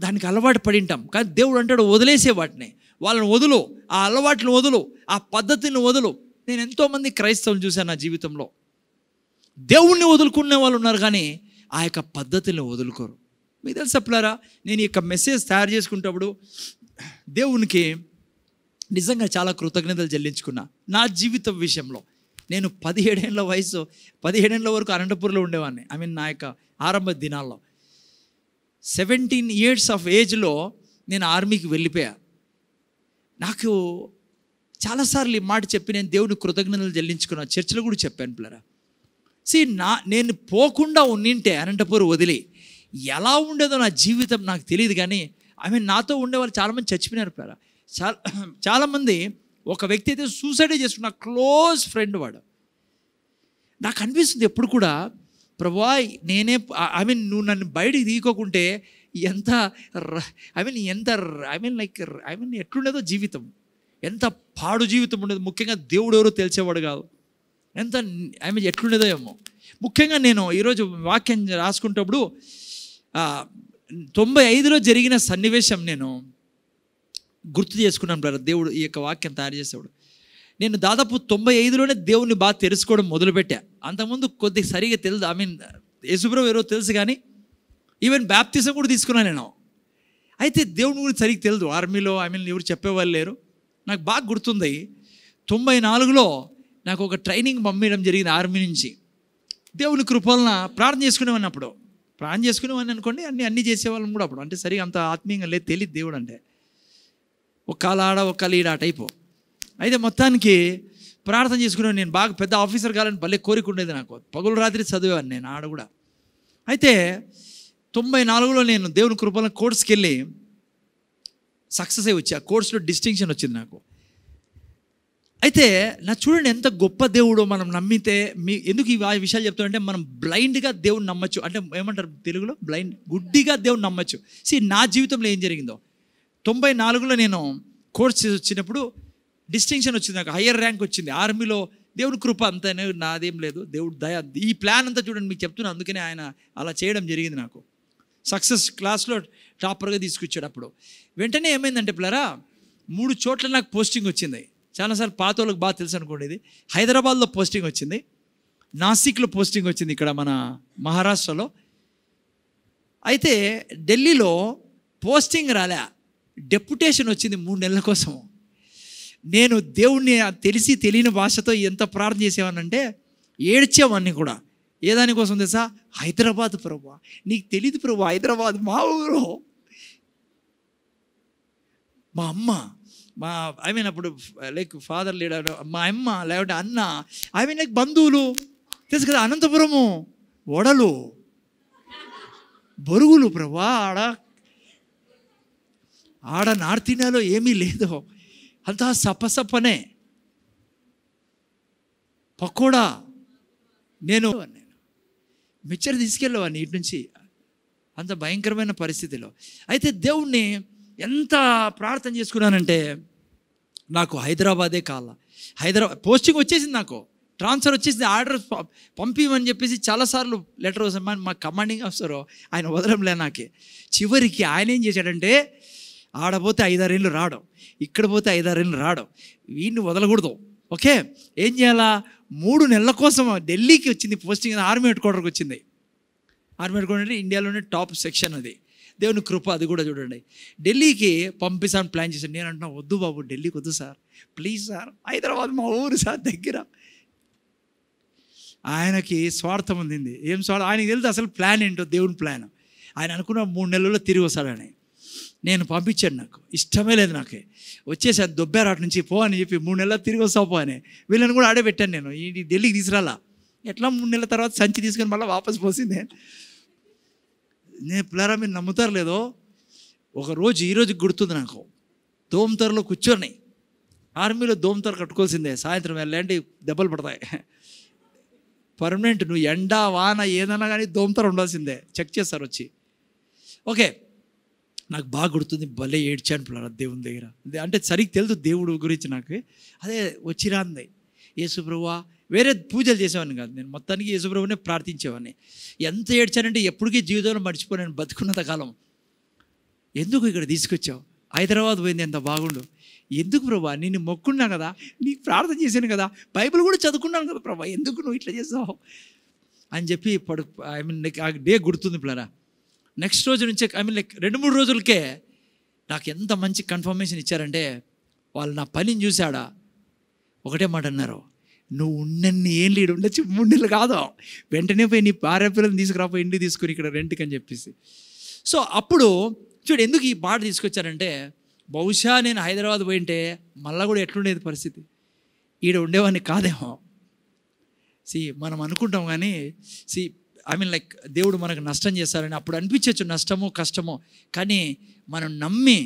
Speaker 1: దానికి అలవాటు పడి ఉంటాం కానీ దేవుడు అంటాడు వదిలేసే వాటిని వాళ్ళని వదులు ఆ అలవాట్లను వదులు ఆ పద్ధతిని వదులు నేను ఎంతోమంది క్రైస్తవులు చూశాను నా జీవితంలో దేవుణ్ణి వదులుకునే వాళ్ళు ఉన్నారు కానీ ఆ యొక్క పద్ధతిని వదులుకోరు మీకు చెప్పలారా నేను ఈ యొక్క మెసేజ్ తయారు చేసుకునేటప్పుడు దేవునికి నిజంగా చాలా కృతజ్ఞతలు చెల్లించుకున్నా నా జీవితం విషయంలో నేను పదిహేడేళ్ళ వయసు పదిహేడేళ్ళ వరకు అనంతపూర్లో ఉండేవాడిని ఐ మీన్ నా యొక్క ఆరంభ దినాల్లో సెవెంటీన్ ఇయర్స్ ఆఫ్ ఏజ్లో నేను ఆర్మీకి వెళ్ళిపోయా నాకు చాలాసార్లు ఈ మాట చెప్పి నేను దేవుని కృతజ్ఞతలు చెల్లించుకున్నా చర్చలు కూడా చెప్పాను పిల్లరా సి నా నేను పోకుండా ఉన్నింటే అనంతపూర్ వదిలి ఎలా ఉండేదో నా జీవితం నాకు తెలియదు కానీ ఐ మీన్ నాతో ఉండేవాళ్ళు చాలామంది చచ్చిపోయినారు పేర చాలా [clears throat] చాలామంది ఒక వ్యక్తి అయితే సూసైడ్ చేస్తున్న క్లోజ్ ఫ్రెండ్ వాడు నాకు అనిపిస్తుంది ఎప్పుడు కూడా ప్రభా నేనే ఐ మీన్ నువ్వు నన్ను బయటికి తీయకోకుంటే ఎంత ఐ మీన్ ఎంత I mean like I mean ఎట్లుండేదో జీవితం ఎంత పాడు జీవితం ఉండేది ముఖ్యంగా దేవుడు ఎవరో తెలిసేవాడు కాదు ఎంత ఐ మీన్ ఎట్లుండేదో ఏమో ముఖ్యంగా నేను ఈరోజు వాక్యం రాసుకుంటప్పుడు తొంభై ఐదులో జరిగిన సన్నివేశం నేను గుర్తు చేసుకున్నాను బ్రదర్ దేవుడు ఈ యొక్క వాక్యం తయారు చేసేవాడు నేను దాదాపు తొంభై ఐదులోనే దేవుడిని బాగా తెలుసుకోవడం మొదలుపెట్టా అంతకుముందు కొద్ది సరిగా తెలుసు ఐ మీన్ యశుబ్రో ఎవరో తెలుసు కానీ ఈవెన్ బ్యాప్తిజం కూడా తీసుకున్నాను నేను అయితే దేవుని గురించి సరిగ్గా తెలియదు ఆర్మీలో ఐ మీన్ ఎవరు చెప్పేవాళ్ళు లేరు నాకు బాగా గుర్తుంది తొంభై నాలుగులో నాకు ఒక ట్రైనింగ్ పంపించడం జరిగింది ఆర్మీ నుంచి దేవుని కృపలన ప్రార్థన చేసుకునేవాడిని అప్పుడు ప్రార్థన చేసుకునేవాడిని అనుకోండి అన్నీ అన్నీ చేసేవాళ్ళం కూడా అప్పుడు అంటే సరిగా అంత ఆత్మీయంగా లేదు తెలియదు దేవుడు అంటే ఒక్కళ్ళ ఆడ ఒక్కళ్ళ ఈడ టైపు అయితే మొత్తానికి ప్రార్థన చేసుకునే నేను బాగా పెద్ద ఆఫీసర్ కావాలని భలే కోరిక ఉండేది నాకు పగులు రాత్రి చదివేవాడిని నేను ఆడ కూడా అయితే తొంభై నాలుగులో నేను దేవుని కృపల కోర్సుకి వెళ్ళి సక్సెస్ అయి వచ్చి ఆ కోర్సులో డిస్టింక్షన్ వచ్చింది నాకు అయితే నా చూడండి ఎంత గొప్ప దేవుడో మనం నమ్మితే మీ ఎందుకు ఈ విషయాలు చెప్తాడంటే మనం బ్లైండ్గా దేవుని నమ్మచ్చు అంటే ఏమంటారు తెలుగులో బ్లైండ్ గుడ్డిగా దేవుని నమ్మచ్చు సి నా జీవితంలో ఏం జరిగిందో తొంభై నాలుగులో నేను కోర్స్ వచ్చినప్పుడు డిస్టింక్షన్ వచ్చింది నాకు హయ్యర్ ర్యాంక్ వచ్చింది ఆర్మీలో దేవుడి కృప అంతనే నాదేం లేదు దేవుడు దయ ఈ ప్లాన్ అంతా చూడండి మీకు చెప్తున్నా అందుకనే ఆయన అలా చేయడం జరిగింది నాకు సక్సెస్ క్లాస్లో టాపర్గా తీసుకొచ్చాడు అప్పుడు వెంటనే ఏమైందంటే పిల్లరా మూడు చోట్ల నాకు పోస్టింగ్ వచ్చింది చాలాసార్లు పాత వాళ్ళకి బాగా తెలుసు అనుకోండి ఇది హైదరాబాద్లో పోస్టింగ్ వచ్చింది నాసిక్లో పోస్టింగ్ వచ్చింది ఇక్కడ మన మహారాష్ట్రలో అయితే ఢిల్లీలో పోస్టింగ్ రాలే డెప్యుటేషన్ వచ్చింది మూడు నెలల కోసం నేను దేవుణ్ణి తెలిసి తెలియని భాషతో ఎంత ప్రార్థన చేసేవానంటే ఏడ్చేవాడిని కూడా ఏ దానికోసం తెలుసా హైదరాబాద్ ప్రభు నీకు తెలియదు ప్రభు హైదరాబాద్ మా ఊరు మా అమ్మ మా ఐ మీన్ అప్పుడు లైక్ ఫాదర్ లీడర్ మా అమ్మ లేకుంటే అన్న ఐ మీన్ లైక్ బంధువులు తెలుసు కదా అనంతపురము వడలు బరువులు ప్రభా ఆడ ఆడ నార్త్ ఇండియాలో ఏమీ లేదు అంతా సపసపనే పకోడా నేను మిచ్చర్ తీసుకెళ్ళేవాడిని ఇటు నుంచి అంత భయంకరమైన పరిస్థితిలో అయితే దేవుణ్ణి ఎంత ప్రార్థన చేసుకున్నానంటే నాకు హైదరాబాదే కాల హైదరాబాద్ పోస్టింగ్ వచ్చేసింది నాకు ట్రాన్స్ఫర్ వచ్చేసింది ఆర్డర్ పంపిమని చెప్పేసి చాలాసార్లు లెటర్ వస్తామని మా కమాండింగ్ ఆఫీసర్ ఆయన వదలంలే నాకే చివరికి ఆయన ఏం చేశాడంటే ఆడపోతే ఐదారేళ్ళు రావడం ఇక్కడ పోతే ఐదారేళ్ళు రావడం వీడిని వదలకూడదు ఓకే ఏం చేయాలా మూడు నెలల కోసం ఢిల్లీకి వచ్చింది పోస్టింగ్ ఆర్మీ హెడ్ క్వార్టర్కి వచ్చింది ఆర్మీ హెడ్ క్వార్టర్ అంటే ఇండియాలోనే టాప్ సెక్షన్ అది దేవుని కృప అది కూడా చూడండి ఢిల్లీకి పంపిస్తాను ప్లాన్ చేశాను నేను అంటున్నా వద్దు బాబు ఢిల్లీకి వద్దు సార్ ప్లీజ్ సార్ హైదరాబాద్ మా ఊరు సార్ దగ్గర ఆయనకి స్వార్థం ఉంది ఏం స్వార్థం ఆయనకి తెలియదు అసలు ప్లాన్ ఏంటో దేవుని ప్లాన్ ఆయన అనుకున్న మూడు నెలల్లో తిరిగి వస్తాడని నేను పంపించాను నాకు ఇష్టమే లేదు నాకు వచ్చేసాను దొబ్బారు అటు నుంచి పో అని చెప్పి మూడు నెలలు తిరిగి వస్తా పో అని వీళ్ళని కూడా ఆడే పెట్టాను నేను ఈ ఢిల్లీకి తీసుకురాలా ఎట్లా మూడు నెలల తర్వాత సంచి తీసుకొని మళ్ళీ వాపస్ పోసింది నేను పిల్లరా మీరు నమ్ముతారు లేదో ఒకరోజు ఈరోజు గుర్తుంది నాకు దోమతరలో కూర్చొని ఆర్మీలో దోమతర కట్టుకోవాల్సిందే సాయంత్రం వెళ్ళండి దెబ్బలు పడతాయి పర్మనెంట్ నువ్వు ఎండ వాన ఏదైనా కానీ దోమతర ఉండాల్సిందే చెక్ చేస్తారు వచ్చి ఓకే నాకు బాగా గుర్తుంది భలే ఏడ్చాను పిల్లరా దేవుని దగ్గర అంటే సరిగ్గా తెలుసు దేవుడు గురించి నాకు అదే వచ్చిరా అంది యేసుప్రభువా వేరే పూజలు చేసేవాడిని కాదు నేను మొత్తానికి యేసుప్రభునే ప్రార్థించేవాడిని ఎంత ఏడ్చానంటే ఎప్పటికీ జీవితంలో మర్చిపోయాను బతుకున్నంత కాలం ఎందుకు ఇక్కడ తీసుకొచ్చావు హైదరాబాద్ పోయింది ఎంత బాగుండు ఎందుకు ప్రభా నేను మొక్కున్నా కదా నీ ప్రార్థన చేశాను కదా బైబిల్ కూడా చదువుకున్నాను కదా ప్రభా ఎందుకు నువ్వు ఇట్లా చేసావు అని చెప్పి పడు ఐ మీన్ లైక్ ఆ డే గుర్తుంది పిల్లరా నెక్స్ట్ రోజు నుంచి ఐ మీన్ లైక్ రెండు మూడు రోజులకే నాకు ఎంత మంచి కన్ఫర్మేషన్ ఇచ్చారంటే వాళ్ళు నా పనిని చూశాడా ఒకటే మాట అన్నారు నువ్వు ఉన్నన్ని ఏం లేడు ఉండొచ్చు మూడు నెలలు కాదు వెంటనే పోయి నీ భార్య పిల్లల్ని తీసుకురాపోయి ఇంటికి తీసుకుని ఇక్కడ రెంట్కి అని చెప్పేసి సో అప్పుడు చూడు ఎందుకు ఈ పాట తీసుకొచ్చారంటే బహుశా నేను హైదరాబాద్ పోయింటే మళ్ళీ కూడా ఎట్లుండేది పరిస్థితి ఈడ ఉండేవాడిని కాదేమో సి మనం అనుకుంటాం కానీ సి ఐ మీన్ లైక్ దేవుడు మనకు నష్టం చేస్తారని అప్పుడు అనిపించవచ్చు నష్టమో కష్టమో కానీ మనం నమ్మి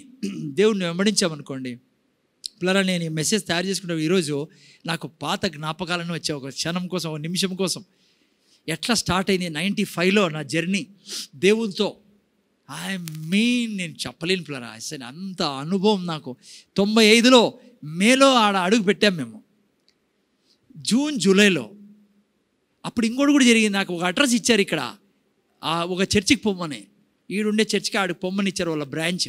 Speaker 1: దేవుడిని వెంబడించామనుకోండి ప్లరా నేను ఈ మెసేజ్ తయారు చేసుకుంటే ఈరోజు నాకు పాత జ్ఞాపకాలను వచ్చే ఒక క్షణం కోసం ఒక నిమిషం కోసం ఎట్లా స్టార్ట్ అయింది నైంటీ ఫైవ్లో నా జర్నీ దేవునితో ఐ మీన్ నేను చెప్పలేను ప్లరా అసలు అంత అనుభవం నాకు తొంభై ఐదులో మేలో ఆడ అడుగు పెట్టాం మేము జూన్ జూలైలో అప్పుడు ఇంకోటి కూడా జరిగింది నాకు ఒక అడ్రస్ ఇచ్చారు ఇక్కడ ఒక చర్చికి పొమ్మని ఈడుండే చర్చికి ఆడికి పొమ్మని ఇచ్చారు వాళ్ళ బ్రాంచ్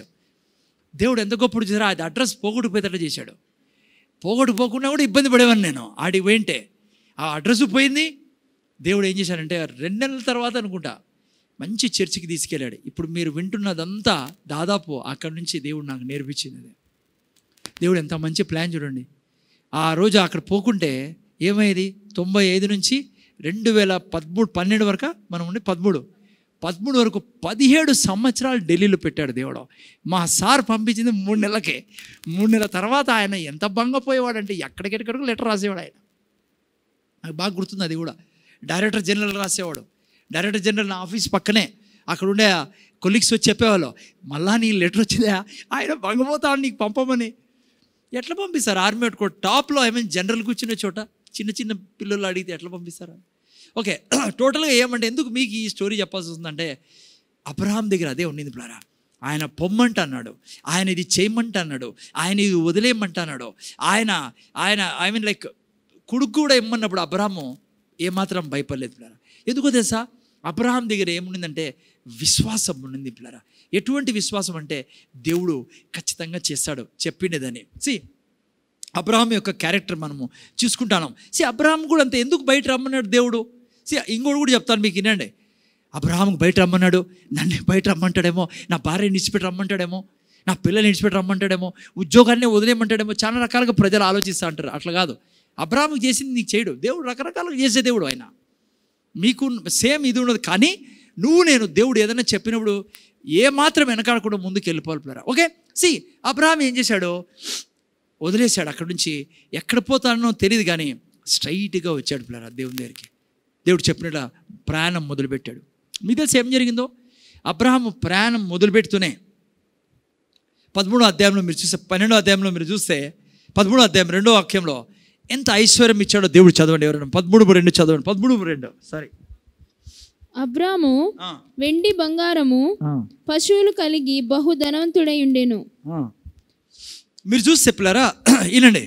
Speaker 1: దేవుడు ఎంత గొప్పడు చూసారా అది అడ్రస్ పోగొట్టుకుపోయేటట్టు చేశాడు పోగొట్టుకుపోకుండా కూడా ఇబ్బంది పడేవాను నేను ఆడికి పోయింటే ఆ అడ్రస్ పోయింది దేవుడు ఏం చేశాడంటే రెండు నెలల తర్వాత అనుకుంటా మంచి చర్చికి తీసుకెళ్ళాడు ఇప్పుడు మీరు వింటున్నదంతా దాదాపు అక్కడి నుంచి దేవుడు నాకు నేర్పించింది అది దేవుడు ఎంత మంచి ప్లాన్ చూడండి ఆ రోజు అక్కడ పోకుంటే ఏమైంది తొంభై ఐదు నుంచి రెండు వేల పదమూడు పన్నెండు వరకు మనం ఉండి పదమూడు పదమూడు వరకు పదిహేడు సంవత్సరాలు ఢిల్లీలో పెట్టాడు దేవుడు మా సార్ పంపించింది మూడు నెలలకే మూడు నెలల తర్వాత ఆయన ఎంత భంగపోయేవాడు అంటే ఎక్కడికెక్కడికో లెటర్ రాసేవాడు ఆయన నాకు బాగా గుర్తుంది అది కూడా డైరెక్టర్ జనరల్ రాసేవాడు డైరెక్టర్ జనరల్ నా ఆఫీస్ పక్కనే అక్కడ ఉండే కొలీగ్స్ వచ్చి చెప్పేవాళ్ళు మళ్ళా నీ లెటర్ వచ్చిందా ఆయన భంగపోతాడు నీకు పంపమని ఎట్లా పంపిస్తారు ఆర్మీ టాప్లో ఐ మీన్ జనరల్ కూర్చునే చోట చిన్న చిన్న పిల్లలు అడిగితే ఎట్లా పంపిస్తారు ఓకే [clears throat] టోటల్గా ఏమంటే ఎందుకు మీకు ఈ స్టోరీ చెప్పాల్సి వస్తుందంటే అబ్రహాం దగ్గర అదే ఉండింది ప్లారా ఆయన పొమ్మంట అన్నాడు ఆయన ఇది చేయమంట అన్నాడు ఆయన ఇది వదిలేయమంట అన్నాడు ఆయన ఆయన ఐ మీన్ లైక్ కొడుకు కూడా ఇమ్మన్నప్పుడు అబ్రహము ఏమాత్రం భయపడలేదు ప్లారా ఎందుకో తెలుసా అబ్రహాం దగ్గర ఏముండిందంటే విశ్వాసం ఉండింది పిల్లరా ఎటువంటి విశ్వాసం అంటే దేవుడు ఖచ్చితంగా చేస్తాడు చెప్పిండేదని సి అబ్రహాం యొక్క క్యారెక్టర్ మనము చూసుకుంటాం సి అబ్రహాం కూడా అంతే ఎందుకు బయట రమ్మన్నాడు దేవుడు సి ఇంకోటి కూడా చెప్తాను మీకు వినండి అబ్రహాంకి బయట రమ్మన్నాడు నన్ను బయట రమ్మంటాడేమో నా భార్యని నిడిచిపెట్టి రమ్మంటాడేమో నా పిల్లల్ని నిడిచిపెట్టి రమ్మంటాడేమో ఉద్యోగాన్ని వదిలేయమంటాడేమో చాలా రకాలుగా ప్రజలు ఆలోచిస్తూ అంటారు అట్లా కాదు అబ్రాహ్మకు చేసింది నీకు చేయడు దేవుడు రకరకాలుగా చేసే దేవుడు ఆయన మీకు సేమ్ ఇది ఉండదు కానీ నువ్వు నేను దేవుడు ఏదైనా చెప్పినప్పుడు ఏమాత్రం వెనకాడకుండా ముందుకు వెళ్ళిపోవాలి ఓకే సి అబ్రాహం ఏం చేశాడు వదిలేశాడు అక్కడి నుంచి ఎక్కడ పోతానో తెలియదు కానీ స్ట్రైట్గా వచ్చాడు పిల్లరా దేవుని దగ్గరికి దేవుడు చెప్పినట్ల ప్రయాణం మొదలుపెట్టాడు మీకు తెలిసి ఏం జరిగిందో అబ్రహాము ప్రయాణం మొదలుపెడుతూనే పదమూడో అధ్యాయంలో మీరు చూస్తే పన్నెండో అధ్యాయంలో మీరు చూస్తే పదమూడో అధ్యాయం రెండో వాక్యంలో ఎంత ఐశ్వర్యం ఇచ్చాడో దేవుడు చదవండి ఎవరైనా పదమూడు రెండు చదవండి పదమూడు రెండు సారీ
Speaker 2: అబ్రాము వెండి బంగారము పశువులు కలిగి బహు ధనవంతుడై ఉండేను
Speaker 1: మీరు చూసి చెప్పలేరా వినండి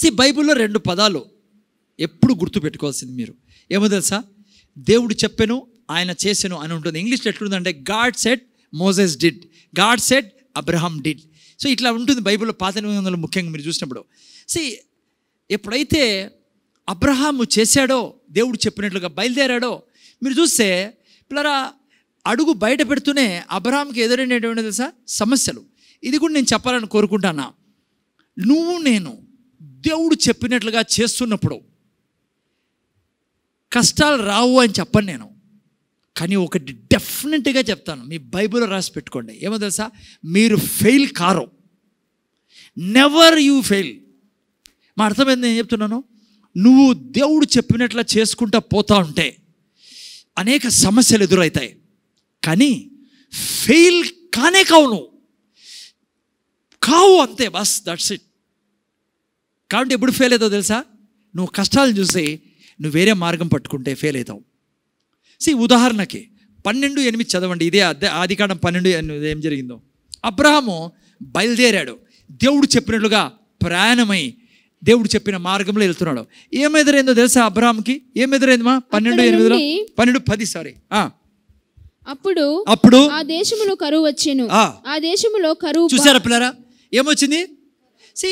Speaker 1: సి బైబిల్లో రెండు పదాలు ఎప్పుడు గుర్తుపెట్టుకోవాల్సింది మీరు ఏమో తెలుసా దేవుడు చెప్పాను ఆయన చేశాను అని ఉంటుంది ఇంగ్లీష్లో ఎట్లుందంటే God said Moses did God said Abraham did so ఇట్లా ఉంటుంది బైబిల్లో పాత నిబంధనలు ముఖ్యంగా మీరు చూసినప్పుడు సి ఎప్పుడైతే అబ్రహాము చేశాడో దేవుడు చెప్పినట్లుగా బయలుదేరాడో మీరు చూస్తే పిల్లరా అడుగు బయట పెడుతూనే అబ్రహాంకి ఎదురైనటువంటి తెలుసా సమస్యలు ఇది కూడా నేను చెప్పాలని కోరుకుంటాను నువ్వు నేను దేవుడు చెప్పినట్లుగా చేస్తున్నప్పుడు కష్టాలు రావు అని చెప్పను నేను కానీ ఒకటి డెఫినెట్గా చెప్తాను మీ బైబిల్ రాసి పెట్టుకోండి ఏమో తెలుసా మీరు ఫెయిల్ కారు నెవర్ యూ ఫెయిల్ మా అర్థమైంది నేను చెప్తున్నాను నువ్వు దేవుడు చెప్పినట్లా చేసుకుంటా పోతా ఉంటే అనేక సమస్యలు ఎదురవుతాయి కానీ ఫెయిల్ కానే కావు నువ్వు కావు అంతే బస్ దట్స్ ఇట్ కాబట్టి ఎప్పుడు ఫెయిల్ అవుతావు తెలుసా నువ్వు కష్టాలను చూసి నువ్వు వేరే మార్గం పట్టుకుంటే ఫెయిల్ అవుతావు సి ఉదాహరణకి పన్నెండు ఎనిమిది చదవండి ఇదే అదే ఆదికాండం పన్నెండు ఎనిమిది ఏం జరిగిందో అబ్రహము బయలుదేరాడు దేవుడు చెప్పినట్లుగా ప్రయాణమై దేవుడు చెప్పిన మార్గంలో వెళ్తున్నాడు ఏమెదురైందో తెలుసా అబ్రహాంకి ఏం పన్నెండు ఎనిమిదిలో పన్నెండు పది సారీ
Speaker 2: అప్పుడు అప్పుడు ఆ దేశంలో కరువు వచ్చాను ఆ దేశంలో కరువు చూసారా పిల్లరా
Speaker 1: ఏమొచ్చింది సి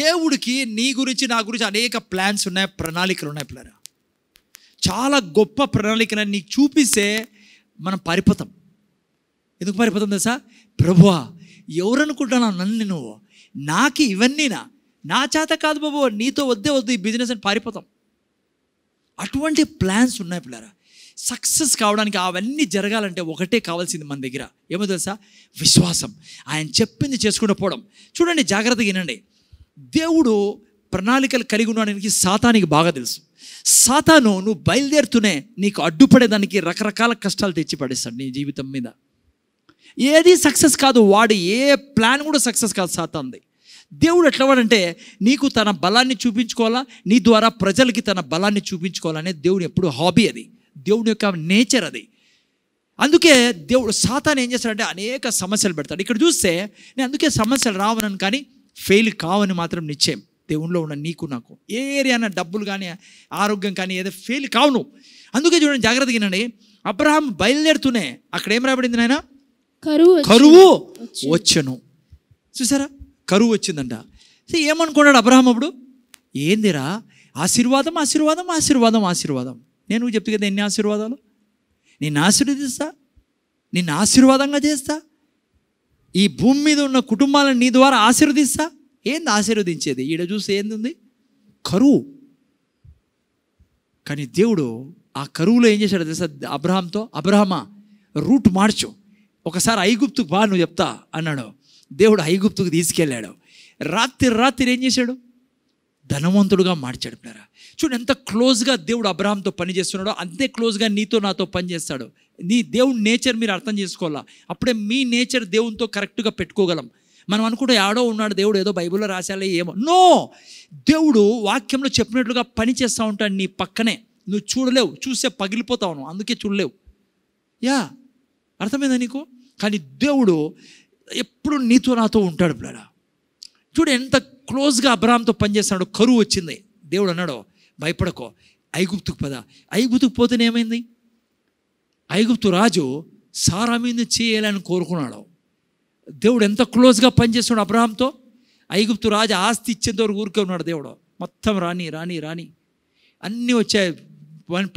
Speaker 1: దేవుడికి నీ గురించి నా గురించి అనేక ప్లాన్స్ ఉన్నాయి ప్రణాళికలు ఉన్నాయి పిల్లరా చాలా గొప్ప ప్రణాళికను నీకు చూపిస్తే మనం పారిపోతాం ఎందుకు పారిపోతాం తెలుసా ప్రభువా ఎవరనుకుంటున్నావు నన్ను నువ్వు నాకు ఇవన్నీనా నా చేత కాదు బాబు నీతో వద్దే వద్దు ఈ బిజినెస్ అని పారిపోతాం అటువంటి ప్లాన్స్ ఉన్నాయి పిల్లరా సక్సెస్ కావడానికి అవన్నీ జరగాలంటే ఒకటే కావాల్సింది మన దగ్గర ఏమో తెలుసా విశ్వాసం ఆయన చెప్పింది చేసుకుంటూ పోవడం చూడండి జాగ్రత్తగా వినండి దేవుడు ప్రణాళికలు కలిగి ఉండడానికి సాతానికి బాగా తెలుసు సాతాను నువ్వు బయలుదేరుతూనే నీకు అడ్డుపడేదానికి రకరకాల కష్టాలు తెచ్చి పడేస్తాడు నీ జీవితం మీద ఏది సక్సెస్ కాదు వాడు ఏ ప్లాన్ కూడా సక్సెస్ కాదు సాతాంది దేవుడు ఎట్లవాడంటే నీకు తన బలాన్ని చూపించుకోవాలా నీ ద్వారా ప్రజలకి తన బలాన్ని చూపించుకోవాలనే దేవుడు ఎప్పుడు హాబీ అది దేవుని యొక్క నేచర్ అది అందుకే దేవుడు సాతాన్ ఏం చేస్తాడంటే అనేక సమస్యలు పెడతాడు ఇక్కడ చూస్తే నేను అందుకే సమస్యలు రావనని కానీ ఫెయిల్ కావని మాత్రం నిశ్చయం దేవుణ్ణిలో ఉన్న నీకు నాకు ఏ ఏరియా డబ్బులు కానీ ఆరోగ్యం కానీ ఏదో ఫెయిల్ కావును అందుకే చూడండి జాగ్రత్తగా వినండి అబ్రహాం బయలుదేరుతూనే అక్కడ ఏం రాబడింది నాయన
Speaker 2: కరువు కరువు
Speaker 1: వచ్చను చూసారా కరువు వచ్చిందంట ఏమనుకున్నాడు అబ్రహాం అప్పుడు ఏందిరా ఆశీర్వాదం ఆశీర్వాదం ఆశీర్వాదం ఆశీర్వాదం నేను చెప్తే కదా ఎన్ని ఆశీర్వాదాలు నిన్ను ఆశీర్వదిస్తా నిన్ను ఆశీర్వాదంగా చేస్తా ఈ భూమి మీద ఉన్న కుటుంబాలను నీ ద్వారా ఆశీర్వదిస్తా ఏంది ఆశీర్వదించేది ఈడ చూసి ఏంది కరువు కానీ దేవుడు ఆ కరువులో ఏం చేశాడు తెలుసా అబ్రహాంతో అబ్రహమా రూట్ మార్చు ఒకసారి ఐగుప్తుకు బా నువ్వు చెప్తా అన్నాడు దేవుడు ఐగుప్తుకు తీసుకెళ్ళాడు రాత్రి రాత్రి ఏం చేశాడు ధనవంతుడుగా మార్చాడు ప్లేరా చూడు ఎంత క్లోజ్గా దేవుడు అబ్రహాంతో పని చేస్తున్నాడో అంతే క్లోజ్గా నీతో నాతో పని చేస్తాడు నీ దేవుడి నేచర్ మీరు అర్థం చేసుకోవాలా అప్పుడే మీ నేచర్ దేవునితో కరెక్ట్గా పెట్టుకోగలం మనం అనుకుంటే ఆడో ఉన్నాడు దేవుడు ఏదో బైబిల్లో రాశాలే ఏమో నో దేవుడు వాక్యంలో చెప్పినట్లుగా పని చేస్తూ ఉంటాడు నీ పక్కనే నువ్వు చూడలేవు చూసే పగిలిపోతావు నువ్వు అందుకే చూడలేవు యా అర్థమైందా నీకు కానీ దేవుడు ఎప్పుడు నీతో నాతో ఉంటాడు పిల్లడా చూడు ఎంత క్లోజ్గా అబ్రామ్తో పనిచేస్తున్నాడు కరువు వచ్చింది దేవుడు అన్నాడు భయపడకో ఐగుప్తుకు పద ఐగుప్తుకు పోతేనేమైంది ఐగుప్తు రాజు సారా మీద చేయాలని కోరుకున్నాడు దేవుడు ఎంత క్లోజ్గా పనిచేస్తున్నాడు అబ్రహాంతో ఐగుప్తు రాజు ఆస్తి ఇచ్చేంత వరకు ఊరికే ఉన్నాడు దేవుడు మొత్తం రాని రాని రాని అన్నీ వచ్చాయి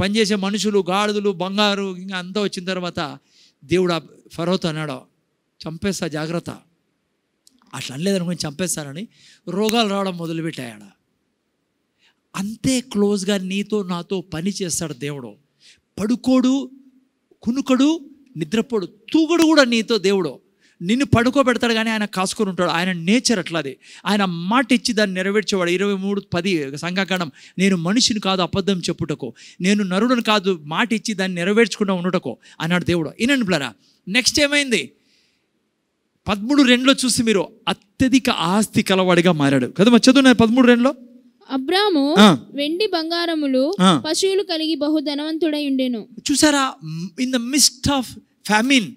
Speaker 1: పనిచేసే మనుషులు గాడిదలు బంగారు ఇంకా అంతా వచ్చిన తర్వాత దేవుడు ఫరోత్ అన్నాడు చంపేస్తా జాగ్రత్త అట్లా అనలేదనుకుని చంపేస్తానని రోగాలు రావడం మొదలుపెట్టాయాడ అంతే క్లోజ్గా నీతో నాతో పని చేస్తాడు దేవుడు పడుకోడు కునుకడు నిద్రపోడు తూగడు కూడా నీతో దేవుడు నిన్ను పడుకోబెడతాడు కానీ ఆయన కాసుకొని ఉంటాడు ఆయన నేచర్ అట్లాది ఆయన మాట ఇచ్చి దాన్ని నెరవేర్చేవాడు ఇరవై మూడు పది సంఘాకాండం నేను మనిషిని కాదు అబద్ధం చెప్పుటకు నేను నరుడుని కాదు మాట ఇచ్చి దాన్ని నెరవేర్చకుండా ఉండటకు అన్నాడు దేవుడు ఇనండి బ్లరా నెక్స్ట్ ఏమైంది పదమూడు రెండులో చూసి మీరు అత్యధిక ఆస్తి కలవాడిగా మారాడు కదా చదువు పదమూడు రెండులో
Speaker 2: అబ్రాము వెండి బంగారములు పశువులు కలిగి బహు ధనవంతుడై ఉండేను చూసారా in the midst of
Speaker 1: famine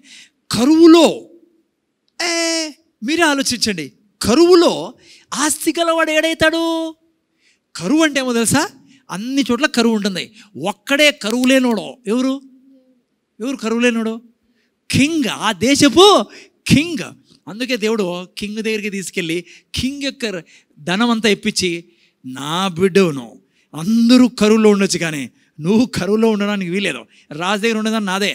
Speaker 1: కరువులో ఏ మీరే ఆలోచించండి కరువులో ఆస్తి గలవాడు ఏడైతాడు కరువు అంటే ఏమో తెలుసా అన్ని చోట్ల కరువు ఉంటుంది ఒక్కడే కరువు లేనోడు ఎవరు ఎవరు కరువు లేనోడు కింగ్ ఆ దేశపు కింగ్ అందుకే దేవుడు కింగ్ దగ్గరికి తీసుకెళ్ళి కింగ్ యొక్క ధనం అంతా ఇప్పించి నా బిడ్డను అందరూ కరువులో ఉండొచ్చు కానీ నువ్వు కరువులో ఉండడానికి వీలేదు రాజు దగ్గర ఉండేదాన్ని నాదే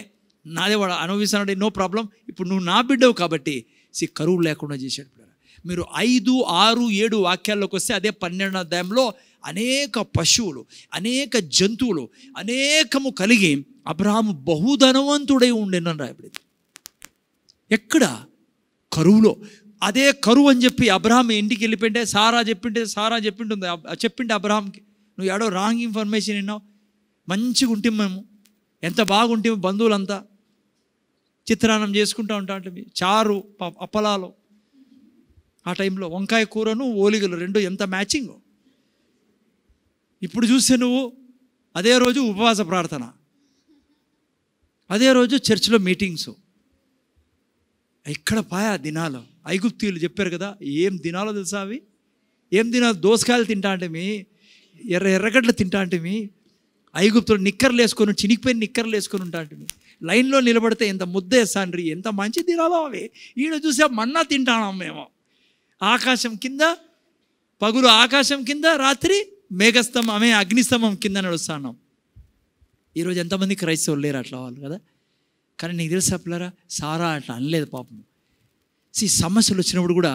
Speaker 1: నాదే వాడు అనుభవిస్తున్నాడు నో ప్రాబ్లం ఇప్పుడు నువ్వు నా బిడ్డవు కాబట్టి సి కరువు లేకుండా చేశాడు మీరు ఐదు ఆరు ఏడు వాక్యాల్లోకి వస్తే అదే పన్నెండు అధ్యాయంలో అనేక పశువులు అనేక జంతువులు అనేకము కలిగి అబ్రహాము బహుధనవంతుడై ఉండేనని రాయబడింది ఎక్కడ కరువులో అదే కరువు అని చెప్పి అబ్రహాం ఇంటికి వెళ్ళిపోయింటే సారా చెప్పింటే సారా చెప్పింటుంది చెప్పిండే అబ్రహాంకి నువ్వు ఏడో రాంగ్ ఇన్ఫర్మేషన్ విన్నావు మంచిగా ఉంటే మేము ఎంత బాగుంటాం బంధువులంతా చిత్రాన్నం చేసుకుంటూ ఉంటాంటివి చారు అప్పలాలు ఆ టైంలో వంకాయ కూరను ఓలిగలు రెండు ఎంత మ్యాచింగ్ ఇప్పుడు చూస్తే నువ్వు అదే రోజు ఉపవాస ప్రార్థన అదే రోజు చర్చిలో మీటింగ్స్ ఎక్కడ పాయా దినాలు ఐగుప్తీయులు చెప్పారు కదా ఏం దినాలో తెలుసా అవి ఏం దినాలు దోసకాయలు మీ ఎర్ర ఎర్రగడ్డలు తింటాంటిమి ఐగుప్తులు నిక్కర్లు వేసుకొని చినిగిపోయిన నిక్కర్లు వేసుకొని మీ లైన్లో నిలబడితే ఎంత ముద్దేసాండ్రి ఎంత మంచి తినాలో అవి ఈడ చూసే మన్నా తింటాం మేము ఆకాశం కింద పగులు ఆకాశం కింద రాత్రి ఆమె అగ్నిస్తంభం కింద నడుస్తాను ఈరోజు ఎంతమంది క్రైస్తవులు లేరు అట్లా వాళ్ళు కదా కానీ నీకు తెలుసా పిల్లరా సారా అట్లా అనలేదు పాపం సి సమస్యలు వచ్చినప్పుడు కూడా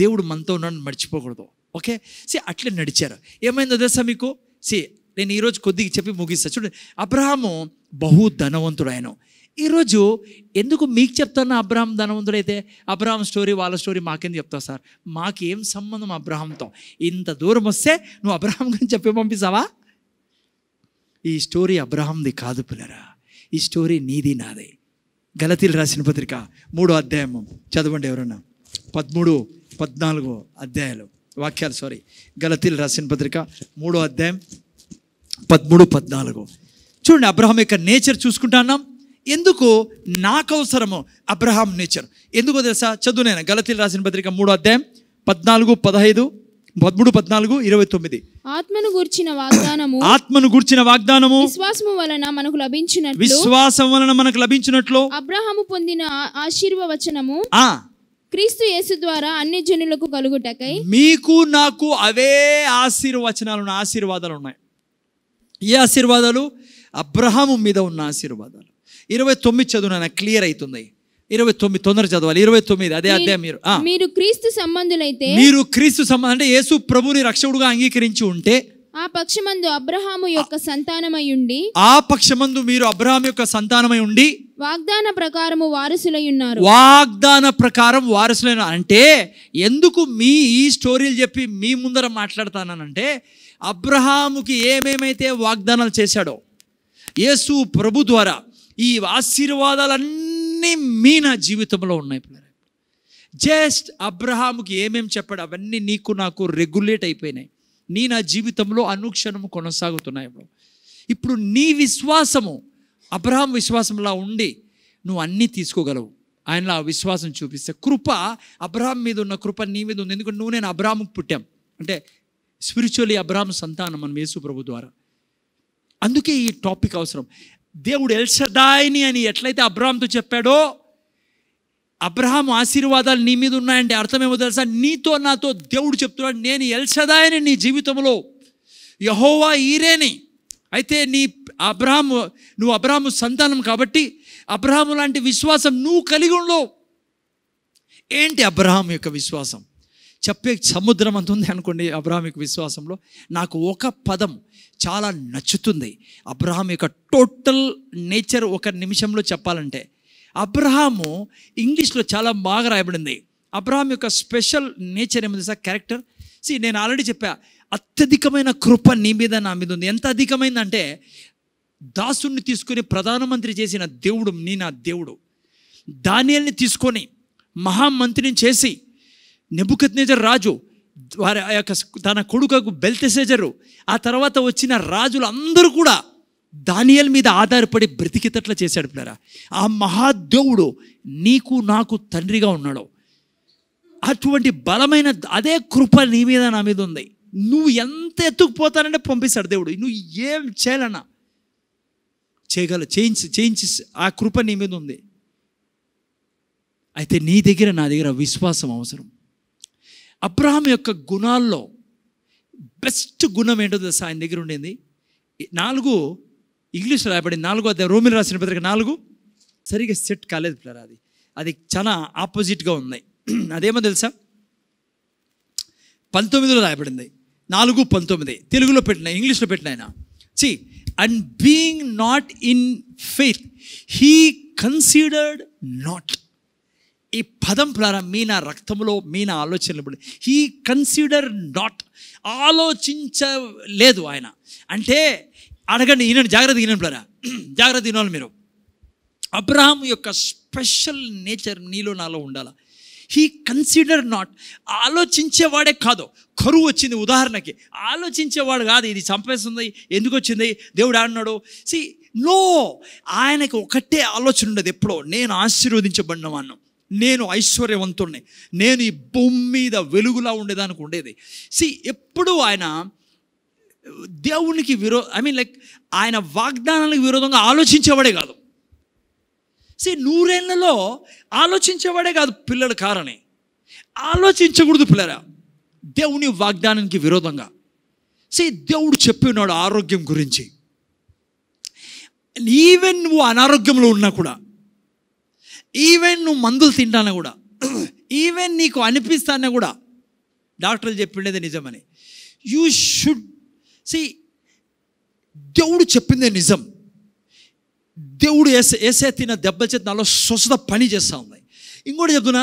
Speaker 1: దేవుడు మనతో ఉన్నాడు మర్చిపోకూడదు ఓకే సి అట్లే నడిచారు ఏమైందో తెలుసా మీకు సి నేను ఈరోజు కొద్దిగా చెప్పి ముగిస్తాను చూడండి అబ్రహాము బహు ధనవంతుడు ఈరోజు ఎందుకు మీకు చెప్తాను అబ్రహాం ధనవంతుడైతే అబ్రహాం స్టోరీ వాళ్ళ స్టోరీ మాకేం చెప్తావు సార్ మాకేం సంబంధం అబ్రహాంతో ఇంత దూరం వస్తే నువ్వు అబ్రహాం గురించి చెప్పి పంపిస్తావా ఈ స్టోరీ అబ్రహాంది కాదు పిల్లరా ఈ స్టోరీ నీది నాదే గలతీలు రాసిన పత్రిక మూడో అధ్యాయము చదవండి ఎవరన్నా పదమూడు పద్నాలుగు అధ్యాయాలు వాక్యాలు సారీ గలతీలు రాసిన పత్రిక మూడో అధ్యాయం పదమూడు పద్నాలుగు చూడండి అబ్రహం యొక్క నేచర్ చూసుకుంటున్నాం ఎందుకు నాకు అవసరము అబ్రహాం నేచర్ ఎందుకో తెలుసా చదువు నేను గలతీలు రాసిన పత్రిక మూడో అధ్యాయం పద్నాలుగు పదహైదు పదమూడు పద్నాలుగు ఇరవై తొమ్మిది
Speaker 2: ఆత్మను గుర్చిన వాగ్దానము
Speaker 1: ఆత్మను గుర్చిన వాగ్దానము
Speaker 2: విశ్వాసము వలన మనకు లభించిన విశ్వాసం
Speaker 1: వలన మనకు లభించినట్లు
Speaker 2: అబ్రహాము పొందిన ఆశీర్వచనము ఆ క్రీస్తు యేసు ద్వారా అన్ని జనులకు కలుగుటకై
Speaker 1: మీకు నాకు అవే ఆశీర్వచనాలు ఆశీర్వాదాలు ఉన్నాయి ఏ ఆశీర్వాదాలు అబ్రహాము మీద ఉన్న ఆశీర్వాదాలు ఇరవై తొమ్మిది చదువున క్లియర్ అవుతుంది ఇరవై తొమ్మిది తొందర చదవాలి ఇరవై తొమ్మిది అదే అదే మీరు
Speaker 2: మీరు క్రీస్తు సంబంధులైతే మీరు
Speaker 1: క్రీస్తు సంబంధం అంటే యేసు ప్రభుని రక్షకుడుగా అంగీకరించి ఉంటే
Speaker 2: ఆ పక్షమందు అబ్రహాము యొక్క సంతానమై ఉండి
Speaker 1: ఆ పక్షమందు మీరు అబ్రహాం యొక్క సంతానమై ఉండి
Speaker 2: వాగ్దాన ప్రకారము వారసులై ఉన్నారు
Speaker 1: వాగ్దాన ప్రకారం వారసులైన అంటే ఎందుకు మీ ఈ స్టోరీలు చెప్పి మీ ముందర మాట్లాడతానంటే అబ్రహాముకి ఏమేమైతే వాగ్దానాలు చేశాడో యేసు ప్రభు ద్వారా ఈ ఆశీర్వాదాలన్నీ మీ నా జీవితంలో ఉన్నాయి జస్ట్ అబ్రహాముకి ఏమేమి చెప్పాడు అవన్నీ నీకు నాకు రెగ్యులేట్ అయిపోయినాయి నీ నా జీవితంలో అనుక్షణము కొనసాగుతున్నాయి ఇప్పుడు ఇప్పుడు నీ విశ్వాసము అబ్రహాం విశ్వాసంలా ఉండి నువ్వు అన్నీ తీసుకోగలవు ఆయనలో ఆ విశ్వాసం చూపిస్తే కృప అబ్రహాం మీద ఉన్న కృప నీ మీద ఉంది ఎందుకంటే నువ్వు నేను అబ్రాహ్ముకు పుట్టాం అంటే స్పిరిచువలీ అబ్రాహ్మ సంతానం మనం యేసు ప్రభు ద్వారా అందుకే ఈ టాపిక్ అవసరం దేవుడు ఎల్సదాయిని అని ఎట్లయితే అబ్రహాంతో చెప్పాడో అబ్రహాం ఆశీర్వాదాలు నీ మీద ఉన్నాయంటే అర్థమేమో తెలుసా నీతో నాతో దేవుడు చెప్తున్నాడు నేను ఎల్షదాయని నీ జీవితంలో యహోవా ఈరేని అయితే నీ అబ్రహాం నువ్వు అబ్రహాము సంతానం కాబట్టి అబ్రహాము లాంటి విశ్వాసం నువ్వు కలిగి ఉండవు ఏంటి అబ్రహాం యొక్క విశ్వాసం చెప్పే సముద్రం అంత ఉంది అనుకోండి అబ్రహామిక విశ్వాసంలో నాకు ఒక పదం చాలా నచ్చుతుంది అబ్రహాం యొక్క టోటల్ నేచర్ ఒక నిమిషంలో చెప్పాలంటే అబ్రహాము ఇంగ్లీష్లో చాలా బాగా రాయబడింది అబ్రహాం యొక్క స్పెషల్ నేచర్ ఏమి సార్ క్యారెక్టర్ సి నేను ఆల్రెడీ చెప్పా అత్యధికమైన కృప నీ మీద నా మీద ఉంది ఎంత అధికమైందంటే దాసుని తీసుకుని ప్రధానమంత్రి చేసిన దేవుడు నీ నా దేవుడు దానియల్ని తీసుకొని మహామంత్రిని చేసి నెబుకత్నేజర్ రాజు వారి ఆ యొక్క తన కొడుకకు బెల్తెసేజరు ఆ తర్వాత వచ్చిన రాజులు అందరూ కూడా దానియల్ మీద ఆధారపడి బ్రతికితట్లా చేశాడు పిల్లరా ఆ మహాదేవుడు నీకు నాకు తండ్రిగా ఉన్నాడు అటువంటి బలమైన అదే కృప నీ మీద నా మీద ఉంది నువ్వు ఎంత ఎత్తుకుపోతానంటే పంపిస్తాడు దేవుడు నువ్వు ఏం చేయాలన్నా చేయగల చేయించి చేయించి ఆ కృప నీ మీద ఉంది అయితే నీ దగ్గర నా దగ్గర విశ్వాసం అవసరం అబ్రహాం యొక్క గుణాల్లో బెస్ట్ గుణం ఏంటో తెలుసు ఆయన దగ్గర ఉండేది నాలుగు ఇంగ్లీష్ రాయబడి నాలుగు అదే రోమిల్ రాసిన పత్రిక నాలుగు సరిగ్గా సెట్ కాలేదు పిల్లలు అది అది చాలా ఆపోజిట్గా ఉన్నాయి అదేమో తెలుసా పంతొమ్మిదిలో రాయబడింది నాలుగు పంతొమ్మిది తెలుగులో పెట్టిన ఇంగ్లీష్లో పెట్టిన ఆయన see and being not in faith he considered not ఈ పదం ప్రారంభం మీ నా రక్తంలో మీ నా ఆలోచనలు హీ కన్సిడర్ నాట్ ఆలోచించలేదు ఆయన అంటే అడగండి ఈయన జాగ్రత్త ఈయనరా [clears throat] జాగ్రత్త ఈనాలి మీరు అబ్రహాం యొక్క స్పెషల్ నేచర్ నీలో నాలో ఉండాల హీ కన్సిడర్ నాట్ ఆలోచించేవాడే కాదు కరువు వచ్చింది ఉదాహరణకి ఆలోచించేవాడు కాదు ఇది చంపేస్తుంది ఎందుకు వచ్చింది దేవుడు ఆడినాడు సి నో ఆయనకు ఒకటే ఆలోచన ఉండదు ఎప్పుడో నేను ఆశీర్వదించబడినవాను నేను ఐశ్వర్యవంతుణ్ణి నేను ఈ భూమి మీద వెలుగులా ఉండేదానికి ఉండేది సి ఎప్పుడు ఆయన దేవునికి విరో ఐ మీన్ లైక్ ఆయన వాగ్దానానికి విరోధంగా ఆలోచించేవాడే కాదు సి నూరేళ్లలో ఆలోచించేవాడే కాదు పిల్లలు కారని ఆలోచించకూడదు పిల్లరా దేవుని వాగ్దానానికి విరోధంగా సే దేవుడు చెప్పి ఉన్నాడు ఆరోగ్యం గురించి ఈవెన్ నువ్వు అనారోగ్యంలో ఉన్నా కూడా ఈవెన్ నువ్వు మందులు తింటానా కూడా ఈవెన్ నీకు అనిపిస్తానా కూడా డాక్టర్లు చెప్పిండేది నిజమని యూ షుడ్ సి దేవుడు చెప్పిందే నిజం దేవుడు ఏసే ఏసే తిన దెబ్బ చేతి నాలో స్వస్థత పని చేస్తూ ఉంది ఇంకోటి చెప్తున్నా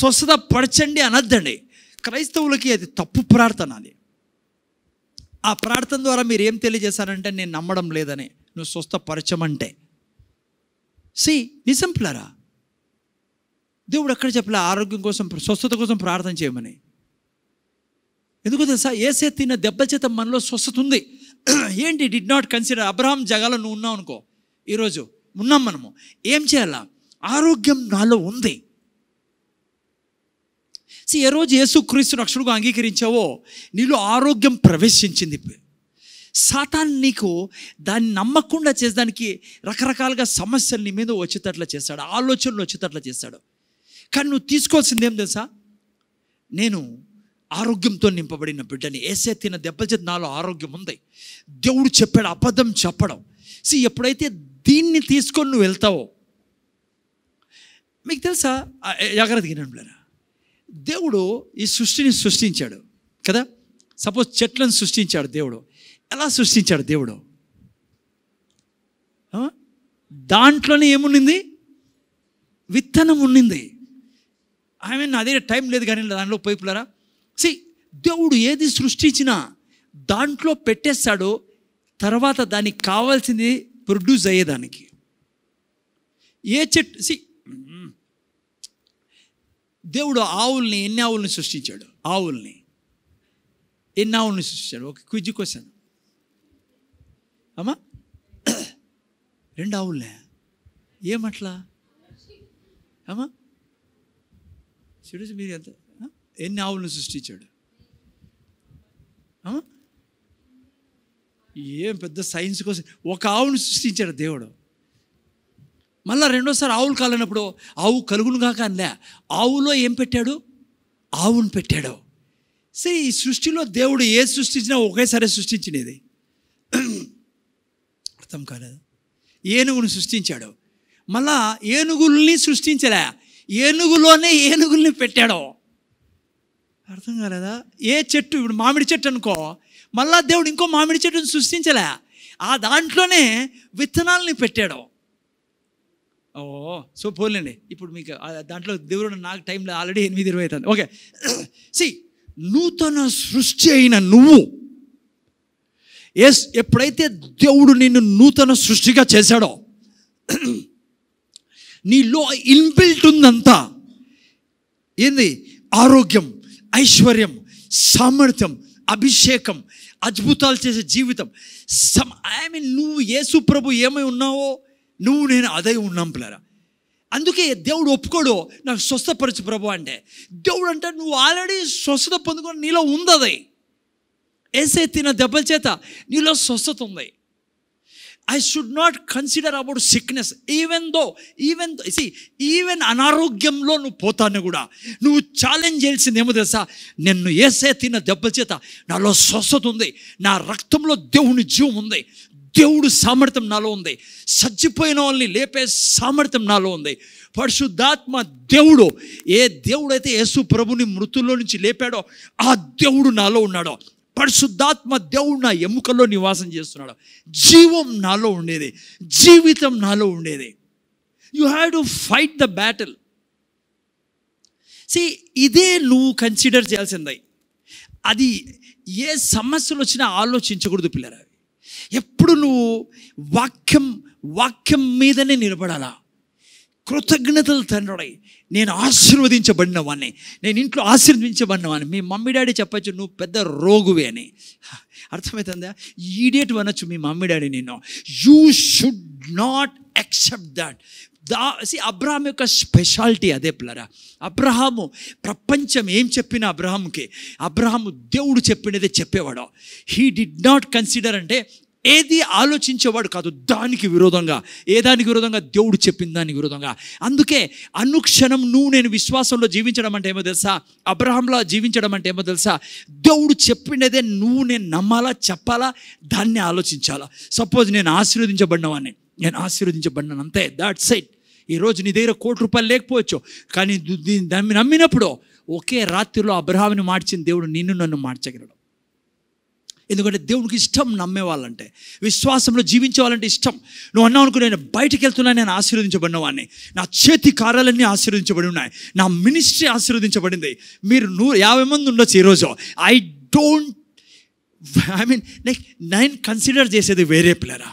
Speaker 1: స్వస్థత పడచండి అనద్దండి క్రైస్తవులకి అది తప్పు ప్రార్థన అది ఆ ప్రార్థన ద్వారా మీరు ఏం తెలియజేశారంటే నేను నమ్మడం లేదని నువ్వు స్వస్థపరచమంటే సి నిజం పిల్లరా దేవుడు అక్కడ చెప్పలే ఆరోగ్యం కోసం స్వస్థత కోసం ప్రార్థన చేయమని ఎందుకు తెలుసా ఏసే తిన్న దెబ్బ చేత మనలో స్వస్థత ఉంది [clears throat] ఏంటి డిడ్ నాట్ కన్సిడర్ అబ్రహాం జగాలో నువ్వు ఉన్నావు అనుకో ఈరోజు ఉన్నాం మనము ఏం చేయాలా ఆరోగ్యం నాలో ఉంది సి ఏ రోజు క్రీస్తు రక్షణగా అంగీకరించావో నీలో ఆరోగ్యం ప్రవేశించింది సాతాన్ నీకు దాన్ని నమ్మకుండా చేసేదానికి రకరకాలుగా సమస్యలు నీ మీద వచ్చేటట్లు చేస్తాడు ఆలోచనలు వచ్చేటట్లు చేస్తాడు కానీ నువ్వు తీసుకోవాల్సింది ఏం తెలుసా నేను ఆరోగ్యంతో నింపబడిన బిడ్డని ఏసే తిన దెబ్బల చేతి నాలో ఆరోగ్యం ఉంది దేవుడు చెప్పాడు అబద్ధం చెప్పడం సి ఎప్పుడైతే దీన్ని తీసుకొని నువ్వు వెళ్తావో మీకు తెలుసా జాగ్రత్త గినంలేరా దేవుడు ఈ సృష్టిని సృష్టించాడు కదా సపోజ్ చెట్లను సృష్టించాడు దేవుడు ఎలా సృష్టించాడు దేవుడు దాంట్లోనే ఏముండింది విత్తనం ఉండింది ఐ మీన్ అదే టైం లేదు కానీ దానిలో పైపులరా సి దేవుడు ఏది సృష్టించినా దాంట్లో పెట్టేస్తాడో తర్వాత దానికి కావాల్సింది ప్రొడ్యూస్ అయ్యేదానికి ఏ చెట్టు సి దేవుడు ఆవుల్ని ఎన్ని ఆవుల్ని సృష్టించాడు ఆవుల్ని ఎన్ని ఆవుల్ని సృష్టించాడు ఒక క్విజ్ క్వశ్చన్ అమ్మా రెండు ఆవుల్నే ఏమట్లా అమ్మా సీరియస్ మీరు ఎంత ఎన్ని ఆవులను సృష్టించాడు ఏం పెద్ద సైన్స్ కోసం ఒక ఆవును సృష్టించాడు దేవుడు మళ్ళా రెండోసారి ఆవులు కాలినప్పుడు ఆవు కలుగును కాక అనిలే ఆవులో ఏం పెట్టాడు ఆవును పెట్టాడు సరే ఈ సృష్టిలో దేవుడు ఏ సృష్టించినా ఒకేసారి సృష్టించినది అర్థం కాలేదు ఏనుగును సృష్టించాడు మళ్ళా ఏనుగుల్ని సృష్టించలే ఏనుగులోనే ఏనుగుల్ని పెట్టాడు అర్థం కాలేదా ఏ చెట్టు ఇప్పుడు మామిడి చెట్టు అనుకో మళ్ళా దేవుడు ఇంకో మామిడి చెట్టును సృష్టించలే ఆ దాంట్లోనే విత్తనాలని పెట్టాడు ఓ సో పోలేండి ఇప్పుడు మీకు దాంట్లో దేవుడు నాకు టైంలో ఆల్రెడీ ఎనిమిది ఇరవై అవుతుంది ఓకే సి [clears throat] నూతన సృష్టి అయిన నువ్వు ఎస్ ఎప్పుడైతే దేవుడు నిన్ను నూతన సృష్టిగా చేశాడో నీలో ఇన్బిల్ట్ ఉందంతా ఏంది ఆరోగ్యం ఐశ్వర్యం సామర్థ్యం అభిషేకం అద్భుతాలు చేసే జీవితం సమ్ ఐ మీన్ నువ్వు యేసు ప్రభు ఏమై ఉన్నావో నువ్వు నేను అదై ఉన్నాం పిల్లరా అందుకే దేవుడు ఒప్పుకోడు నాకు స్వస్థపరచు ప్రభు అంటే దేవుడు అంటే నువ్వు ఆల్రెడీ స్వస్థత పొందుకొని నీలో ఉంది అది ఏసే తిన దెబ్బల చేత నీలో స్వస్థత ఉంది I should not consider about sickness even though even see even అనారోగ్యంలో నువ్వు పోతాను కూడా నువ్వు ఛాలెంజ్ చేయాల్సింది ఏమో తెలుసా నిన్ను ఏసే తిన్న దెబ్బ చేత నాలో స్వస్థత ఉంది నా రక్తంలో దేవుని జీవం ఉంది దేవుడు సామర్థ్యం నాలో ఉంది చచ్చిపోయిన వాళ్ళని లేపే సామర్థ్యం నాలో ఉంది పరిశుద్ధాత్మ దేవుడు ఏ దేవుడైతే యేసు ప్రభుని మృతుల్లో నుంచి లేపాడో ఆ దేవుడు నాలో ఉన్నాడో పరిశుద్ధాత్మ దేవుడు నా ఎముకల్లో నివాసం చేస్తున్నాడు జీవం నాలో ఉండేది జీవితం నాలో ఉండేది you have to fight the battle see ఇదే నువ్వు కన్సిడర్ చేయాల్సిందే అది ఏ సమస్యలు వచ్చినా ఆలోచించకూడదు పిల్లరా ఎప్పుడు నువ్వు వాక్యం వాక్యం మీదనే నిలబడాలా కృతజ్ఞతలు తండ్రుడై నేను ఆశీర్వదించబడిన వాడిని నేను ఇంట్లో ఆశీర్వదించబడిన వాడిని మీ మమ్మీ డాడీ చెప్పచ్చు నువ్వు పెద్ద రోగువే అని అర్థమవుతుందా ఈడియట్ అనొచ్చు మీ మమ్మీ డాడీ నేను you should not accept that దా సి అబ్రహాం యొక్క స్పెషాలిటీ అదే పిల్లరా అబ్రహాము ప్రపంచం ఏం చెప్పిన అబ్రహాంకి అబ్రహాము దేవుడు చెప్పినదే చెప్పేవాడు హీ డిడ్ నాట్ కన్సిడర్ అంటే ఏది ఆలోచించేవాడు కాదు దానికి విరోధంగా ఏ దానికి విరోధంగా దేవుడు చెప్పిన దానికి విరోధంగా అందుకే అనుక్షణం నువ్వు నేను విశ్వాసంలో జీవించడం అంటే ఏమో తెలుసా అబ్రహంలో జీవించడం అంటే ఏమో తెలుసా దేవుడు చెప్పినదే నువ్వు నేను నమ్మాలా చెప్పాలా దాన్ని ఆలోచించాలా సపోజ్ నేను ఆశీర్వదించబడినవాన్ని నేను ఆశీర్వదించబడినాను అంతే దాట్ సైట్ ఈరోజు నీ దగ్గర కోటి రూపాయలు లేకపోవచ్చు కానీ దీన్ని నమ్మినప్పుడు ఒకే రాత్రిలో అబ్రహాన్ని మార్చిన దేవుడు నిన్ను నన్ను మార్చగలడు ఎందుకంటే దేవునికి ఇష్టం నమ్మేవాళ్ళంటే విశ్వాసంలో జీవించేవాళ్ళంటే ఇష్టం నువ్వు అన్నావు అనుకో నేను బయటకు వెళ్తున్నా నేను ఆశీర్వదించబడిన వాడిని నా చేతి కార్యాలన్నీ ఆశీర్వదించబడి ఉన్నాయి నా మినిస్ట్రీ ఆశీర్వదించబడింది మీరు నూరు యాభై మంది ఉండొచ్చు ఈరోజు I don't I mean like nine consider చేసేది వేరే పిల్లరా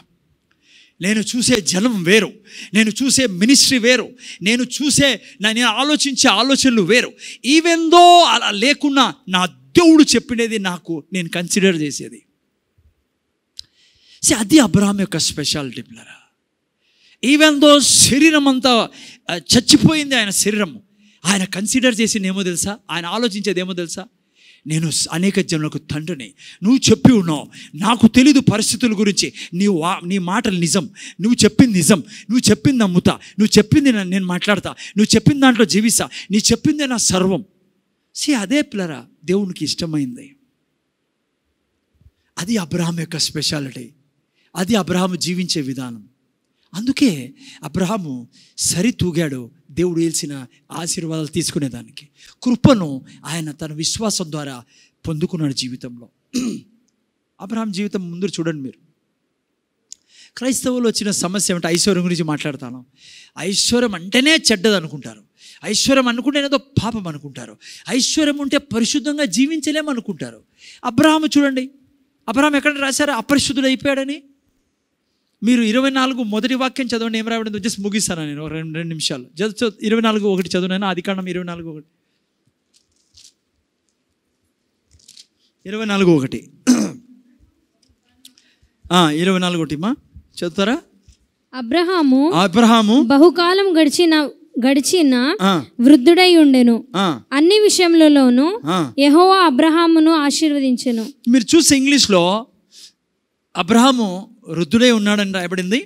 Speaker 1: నేను చూసే జనం వేరు నేను చూసే మినిస్ట్రీ వేరు నేను చూసే నేను ఆలోచించే ఆలోచనలు వేరు ఈవెందో అలా లేకున్నా నా దేవుడు చెప్పినది నాకు నేను కన్సిడర్ చేసేది సే అది అబ్రహాం యొక్క స్పెషాలిటీ పిల్లరా ఈవెన్ దో శరీరం అంతా చచ్చిపోయింది ఆయన శరీరము ఆయన కన్సిడర్ చేసింది ఏమో తెలుసా ఆయన ఆలోచించేది ఏమో తెలుసా నేను అనేక జనులకు తండ్రిని నువ్వు చెప్పి ఉన్నావు నాకు తెలీదు పరిస్థితుల గురించి నీ వా నీ మాటలు నిజం నువ్వు చెప్పింది నిజం నువ్వు చెప్పింది నమ్ముతా నువ్వు చెప్పింది నేను మాట్లాడతా నువ్వు చెప్పిన దాంట్లో జీవిస్తా నీ చెప్పిందే నా సర్వం సి అదే పిల్లరా దేవునికి ఇష్టమైంది అది అబ్రహాం యొక్క స్పెషాలిటీ అది అబ్రహాము జీవించే విధానం అందుకే అబ్రహాము సరి తూగాడు దేవుడు ఏల్చిన ఆశీర్వాదాలు తీసుకునేదానికి కృపను ఆయన తన విశ్వాసం ద్వారా పొందుకున్నాడు జీవితంలో అబ్రహాం జీవితం ముందు చూడండి మీరు క్రైస్తవులు వచ్చిన సమస్య ఏమిటి ఐశ్వర్యం గురించి మాట్లాడతాను ఐశ్వర్యం అంటేనే చెడ్డది అనుకుంటారు ఐశ్వర్యం అనుకుంటే ఏదో పాపం అనుకుంటారు ఐశ్వర్యం ఉంటే పరిశుద్ధంగా జీవించలేము అనుకుంటారు అబ్రహాము చూడండి అబ్రహాం ఎక్కడ రాశారు అపరిశుద్ధుడు అయిపోయాడని మీరు ఇరవై నాలుగు మొదటి వాక్యం చదవండి ఏం రావడం జస్ట్ ముగిస్తాను నేను రెండు రెండు నిమిషాలు జస్ట్ ఇరవై నాలుగు ఒకటి చదువునైనా అధికారం ఇరవై నాలుగు ఒకటి ఇరవై నాలుగు ఒకటి ఇరవై నాలుగు ఒకటి మా చదువుతారా
Speaker 2: అబ్రహాము అబ్రహాము బహుకాలం గడిచిన గడిచిన వృద్ధుడై ఉండెను అన్ని విషయంలోనూ యహోవా అబ్రహామును ఆశీర్వదించెను
Speaker 1: మీరు ఇంగ్లీష్ ఇంగ్లీష్లో అబ్రహాము వృద్ధుడై ఉన్నాడని రాయబడింది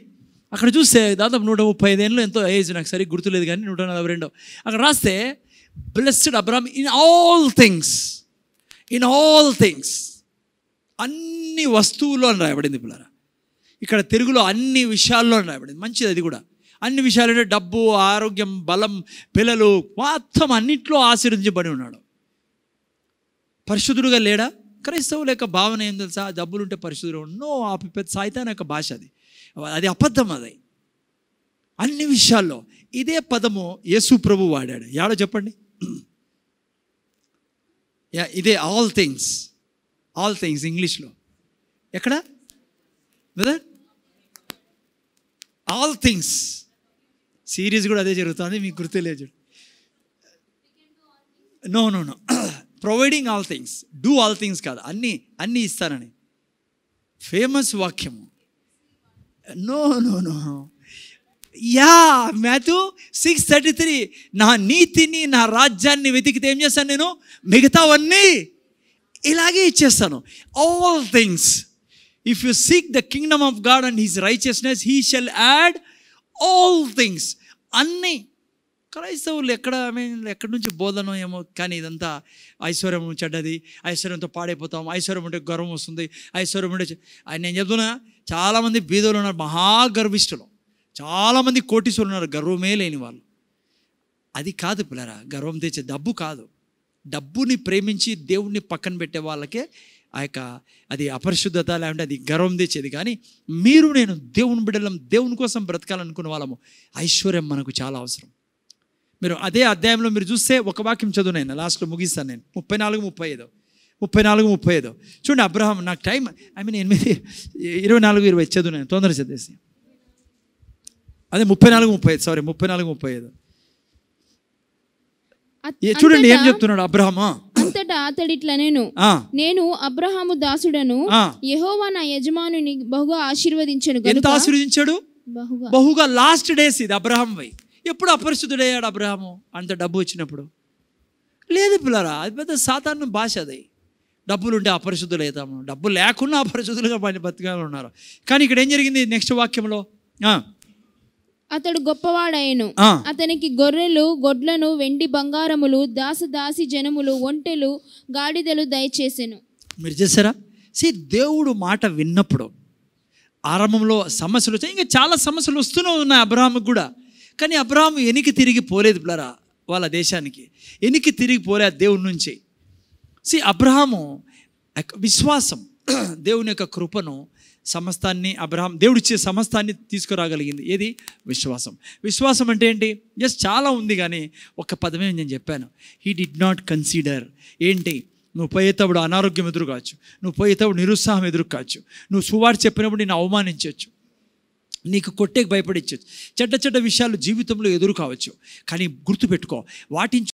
Speaker 1: అక్కడ చూస్తే దాదాపు నూట ముప్పై ఐదేళ్ళు ఎంతో ఏజ్ నాకు సరిగ్గా గుర్తులేదు కానీ నూట నలభై రెండు అక్కడ రాస్తే blessed Abraham in all things in all things అన్ని వస్తువుల్లో అని రాయబడింది పిల్లరా ఇక్కడ తెలుగులో అన్ని విషయాల్లో రాయబడింది మంచిది అది కూడా అన్ని విషయాలు డబ్బు ఆరోగ్యం బలం పిల్లలు మొత్తం అన్నింటిలో ఆశీర్వదించబడి ఉన్నాడు పరిశుద్ధుడుగా లేడా క్రైస్తవుల యొక్క భావన ఏం తెలుసా డబ్బులుంటే పరిశుద్ధుడు నో ఆ పెద్ద సాయితాన్ యొక్క భాష అది అది అబద్ధం అది అన్ని విషయాల్లో ఇదే పదము యేసు ప్రభు వాడాడు ఎవడో చెప్పండి ఇదే ఆల్ థింగ్స్ ఆల్ థింగ్స్ ఇంగ్లీష్లో ఎక్కడ ఆల్ థింగ్స్ సిరీస్ కూడా అదే జరుగుతుంది మీకు గుర్తులేదు no no no providing all things do all things కాదు అన్నీ అన్నీ ఇస్తానని ఫేమస్ వాక్యము no no no yeah Matthew six thirty three నా నీతిని నా రాజ్యాన్ని వెతికితే ఏం చేస్తాను నేను మిగతావన్నీ ఇలాగే ఇచ్చేస్తాను all things if you seek the kingdom of God and his righteousness he shall add all things అన్నీ క్రైస్తవులు ఎక్కడ ఐ మీన్ ఎక్కడి నుంచి బోధన ఏమో కానీ ఇదంతా ఐశ్వర్యం చెడ్డది ఐశ్వర్యంతో పాడైపోతాం ఐశ్వర్యం ఉంటే గర్వం వస్తుంది ఐశ్వర్యం ఉంటే ఆయన నేను చెప్తున్నా చాలామంది బీదోలు ఉన్నారు మహా గర్విష్ఠులు చాలామంది కోటీశ్వరులు ఉన్నారు గర్వమే లేని వాళ్ళు అది కాదు పిల్లరా గర్వం తెచ్చే డబ్బు కాదు డబ్బుని ప్రేమించి దేవుణ్ణి పక్కన పెట్టే వాళ్ళకే ఆ యొక్క అది అపరిశుద్ధత లేకుంటే అది గర్వం తెచ్చేది కానీ మీరు నేను దేవుని బిడ్డలం దేవుని కోసం బ్రతకాలనుకున్న వాళ్ళము ఐశ్వర్యం మనకు చాలా అవసరం మీరు అదే అధ్యాయంలో మీరు చూస్తే ఒక వాక్యం చదువు నేను లాస్ట్లో ముగిస్తాను నేను ముప్పై నాలుగు ముప్పై ఐదు ముప్పై నాలుగు ముప్పై ఐదు చూడండి అబ్రహం నాకు టైం ఐ మీన్ ఎనిమిది ఇరవై నాలుగు ఇరవై చదువు నేను తొందరగా చదివేసి అదే ముప్పై నాలుగు ముప్పై ఐదు సారీ ముప్పై నాలుగు ముప్పై ఐదు చూడండి ఏం చెప్తున్నాడు అబ్రహమా
Speaker 2: అంతటా అతడు ఇట్లా నేను నేను అబ్రహాము దాసుడను యహోవా నా యజమానుని బహుగా ఆశీర్వదించను ఎంత ఆశీర్వదించాడు
Speaker 1: బహుగా లాస్ట్ డేస్ ఇది అబ్రహం వై ఎప్పుడు అపరిశుద్ధుడయ్యాడు అబ్రహము అంత డబ్బు వచ్చినప్పుడు లేదు పిల్లరా అది పెద్ద సాధారణ భాష అది డబ్బులుంటే అపరిశుద్ధులు అవుతాము డబ్బు లేకుండా అపరిశుద్ధులుగా మన బతికాలు ఉన్నారు కానీ ఇక్కడ ఏం జరిగింది నెక్స్ట్ వాక్యంలో
Speaker 2: అతడు గొప్పవాడైను అతనికి గొర్రెలు గొడ్లను వెండి బంగారములు దాసదాసి జనములు ఒంటెలు గాడిదలు దయచేసెను
Speaker 1: మీరు చేశారా సి దేవుడు మాట విన్నప్పుడు ఆరంభంలో సమస్యలు వచ్చాయి ఇంకా చాలా సమస్యలు వస్తూనే ఉన్నాయి అబ్రహాంకి కూడా కానీ అబ్రహాం ఎనికి తిరిగి పోలేదు బ్లరా వాళ్ళ దేశానికి ఎనికి తిరిగి పోలే దేవుడి నుంచి సి అబ్రహాము విశ్వాసం దేవుని యొక్క కృపను సమస్తాన్ని అబ్రహాం దేవుడిచ్చే సమస్తాన్ని తీసుకురాగలిగింది ఏది విశ్వాసం విశ్వాసం అంటే ఏంటి ఎస్ చాలా ఉంది కానీ ఒక పదమే నేను చెప్పాను హీ డిడ్ నాట్ కన్సిడర్ ఏంటి నువ్వు పోయేతవుడు అనారోగ్యం ఎదురు కావచ్చు నువ్వు పోయేతవుడు నిరుత్సాహం ఎదురు కావచ్చు నువ్వు సువార్త చెప్పినప్పుడు నేను అవమానించవచ్చు నీకు కొట్టేకి భయపడించవచ్చు చెడ్డ చెడ్డ విషయాలు జీవితంలో ఎదురు కావచ్చు కానీ గుర్తుపెట్టుకో వాటిని